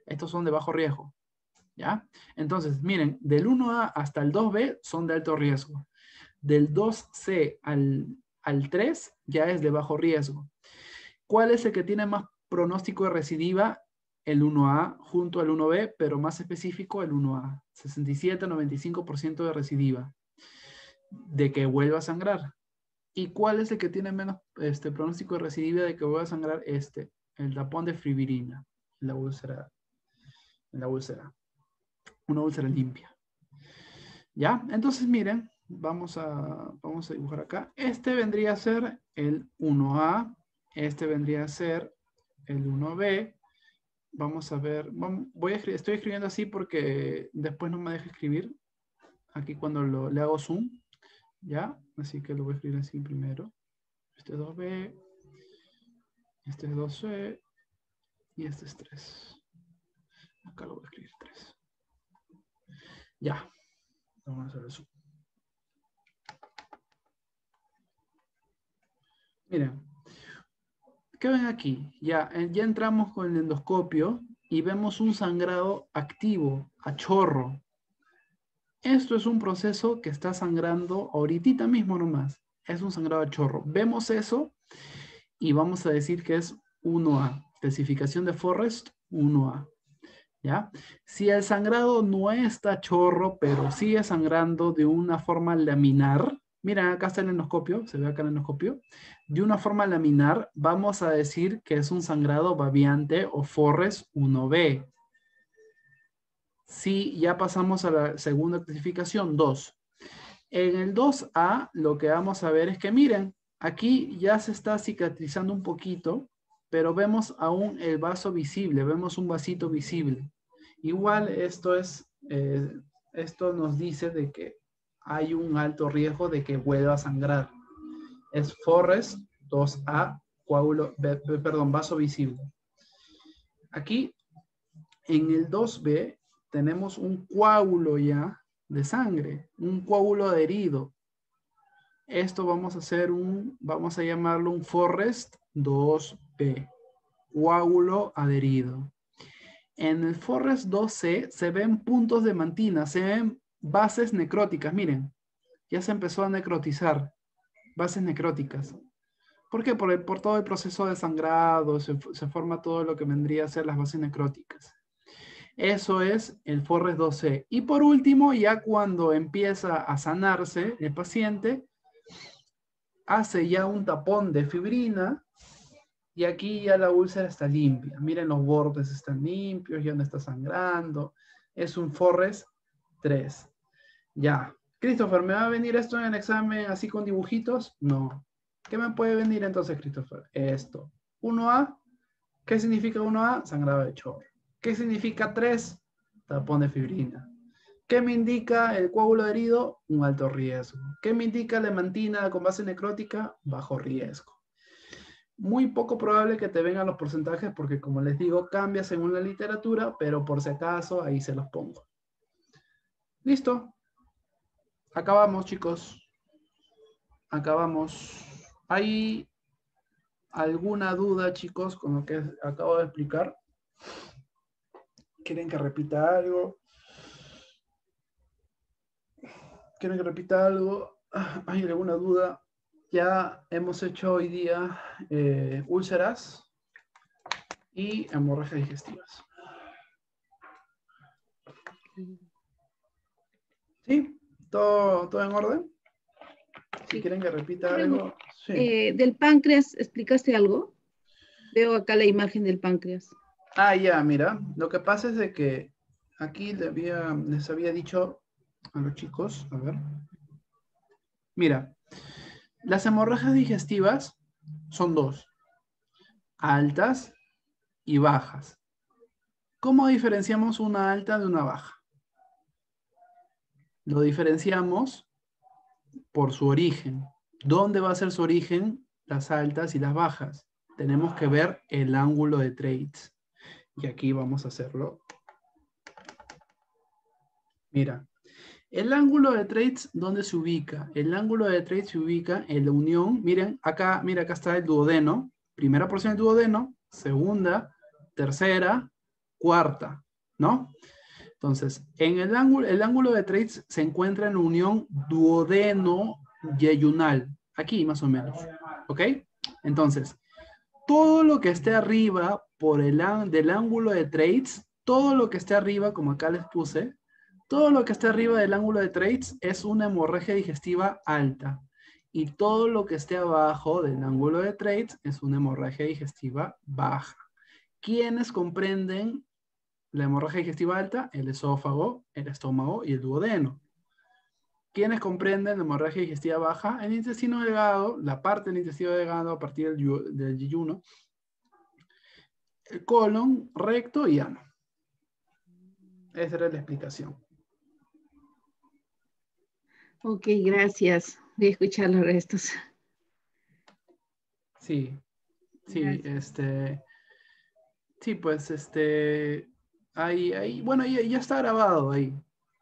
[SPEAKER 1] Estos son de bajo riesgo. ¿ya? Entonces, miren, del 1A hasta el 2B son de alto riesgo. Del 2C al, al 3 ya es de bajo riesgo. ¿Cuál es el que tiene más pronóstico de recidiva? El 1A junto al 1B, pero más específico el 1A. 67-95% de recidiva. De que vuelva a sangrar. ¿Y cuál es el que tiene menos este, pronóstico de recidiva de que vuelva a sangrar? Este, el tapón de fibrina, la úlcera. La úlcera una úlcera limpia. ¿Ya? Entonces, miren, vamos a, vamos a dibujar acá. Este vendría a ser el 1A, este vendría a ser el 1B. Vamos a ver, voy a estoy escribiendo así porque después no me deja escribir. Aquí cuando lo, le hago zoom, ¿ya? Así que lo voy a escribir así primero. Este es 2B, este es 2C y este es 3. Acá lo voy a escribir 3. Ya. Vamos a hacer eso. Miren, ¿qué ven aquí? Ya, eh, ya entramos con el endoscopio y vemos un sangrado activo, a chorro. Esto es un proceso que está sangrando ahorita mismo nomás. Es un sangrado a chorro. Vemos eso y vamos a decir que es 1A. Especificación de Forrest 1A. ¿ya? Si el sangrado no está chorro, pero sigue sangrando de una forma laminar, Miren, acá está el endoscopio, se ve acá el endoscopio, de una forma laminar, vamos a decir que es un sangrado babiante o Forres 1B. Si ya pasamos a la segunda clasificación, 2. En el 2A, lo que vamos a ver es que, miren, aquí ya se está cicatrizando un poquito, pero vemos aún el vaso visible, vemos un vasito visible. Igual esto es, eh, esto nos dice de que hay un alto riesgo de que vuelva a sangrar. Es Forrest 2A, coágulo, perdón, vaso visible. Aquí, en el 2B, tenemos un coágulo ya de sangre, un coágulo adherido. Esto vamos a hacer un, vamos a llamarlo un Forrest 2B, coágulo adherido. En el Forrest 12 se ven puntos de mantina, se ven bases necróticas. Miren, ya se empezó a necrotizar bases necróticas. ¿Por qué? Por, todo el proceso de sangrado, se, forma todo lo que vendría a ser las bases necróticas. Eso es el Forrest 12. Y por último, ya cuando empieza a sanarse el paciente, hace ya un tapón de fibrina y aquí ya la úlcera está limpia. Miren, los bordes están limpios, ya no está sangrando. Es un Forres 3. Ya. Christopher, ¿me va a venir esto en el examen así con dibujitos? No. ¿Qué me puede venir entonces, Christopher? Esto. 1A. ¿Qué significa 1A? Sangrado de chorro. ¿Qué significa 3? Tapón de fibrina. ¿Qué me indica el coágulo herido? Un alto riesgo. ¿Qué me indica la mantina con base necrótica? Bajo riesgo muy poco probable que te vengan los porcentajes porque, como les digo, cambia según la literatura, pero por si acaso ahí se los pongo. Listo. Acabamos, chicos. Acabamos. ¿Hay alguna duda, chicos, con lo que acabo de explicar? ¿Quieren que repita algo? ¿Quieren que repita algo? Ah, ¿Hay alguna duda? Ya hemos hecho hoy día eh, úlceras y hemorragias digestivas. ¿Sí? ¿Todo, todo en orden? Si quieren que repita algo. Eh, del páncreas, ¿explicaste algo? Veo acá la imagen del páncreas. Ah, ya, mira. Lo que pasa es de que aquí les había dicho a los chicos, a ver. Mira, las hemorragias digestivas son dos, altas y bajas. ¿Cómo diferenciamos una alta de una baja? Lo diferenciamos por su origen. ¿Dónde va a ser su origen las altas y las bajas? Tenemos que ver el ángulo de trades. Y aquí vamos a hacerlo. Mira, el ángulo de trades, ¿dónde se ubica? El ángulo de trades se ubica en la unión. Miren, acá, mira, acá está el duodeno. Primera porción del duodeno, segunda, tercera, cuarta, ¿no? Entonces, en el ángulo, el ángulo de trades se encuentra en la unión duodeno-yeyunal. Aquí, más o menos, ¿ok? Entonces, todo lo que esté arriba por el, del ángulo de trades, todo lo que esté arriba, como acá les puse, todo lo que esté arriba del ángulo de traits es una hemorragia digestiva alta. Y todo lo que esté abajo del ángulo de traits es una hemorragia digestiva baja. ¿Quiénes comprenden la hemorragia digestiva alta? El esófago, el estómago y el duodeno. ¿Quiénes comprenden la hemorragia digestiva baja? El intestino delgado, la parte del intestino delgado a partir del, del el colon, recto y ano. Esa era la explicación. Ok, gracias. Voy a escuchar los restos. Sí, sí, este, sí, pues, este, ahí, bueno, ya, está grabado ahí,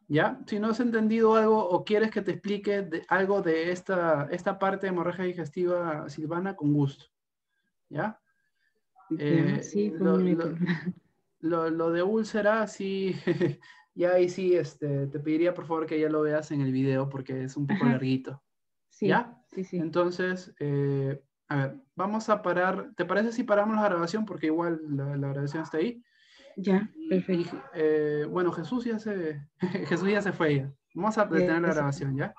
[SPEAKER 1] ¿ya? Si no has entendido algo o quieres que te explique algo de esta, esta parte de hemorragia digestiva silvana, con gusto, ¿ya? Eh, sí, lo, favor. lo, lo, de úlcera, sí, Y ahí sí, este, te pediría por favor que ya lo veas en el video porque es un poco larguito. ¿Ya? Sí, sí. Entonces, eh, a ver, vamos a parar. ¿Te parece si paramos la grabación? Porque igual la, grabación está ahí. Ya, perfecto. Eh, bueno, Jesús ya se, Jesús ya se fue Vamos a detener la grabación, ¿ya?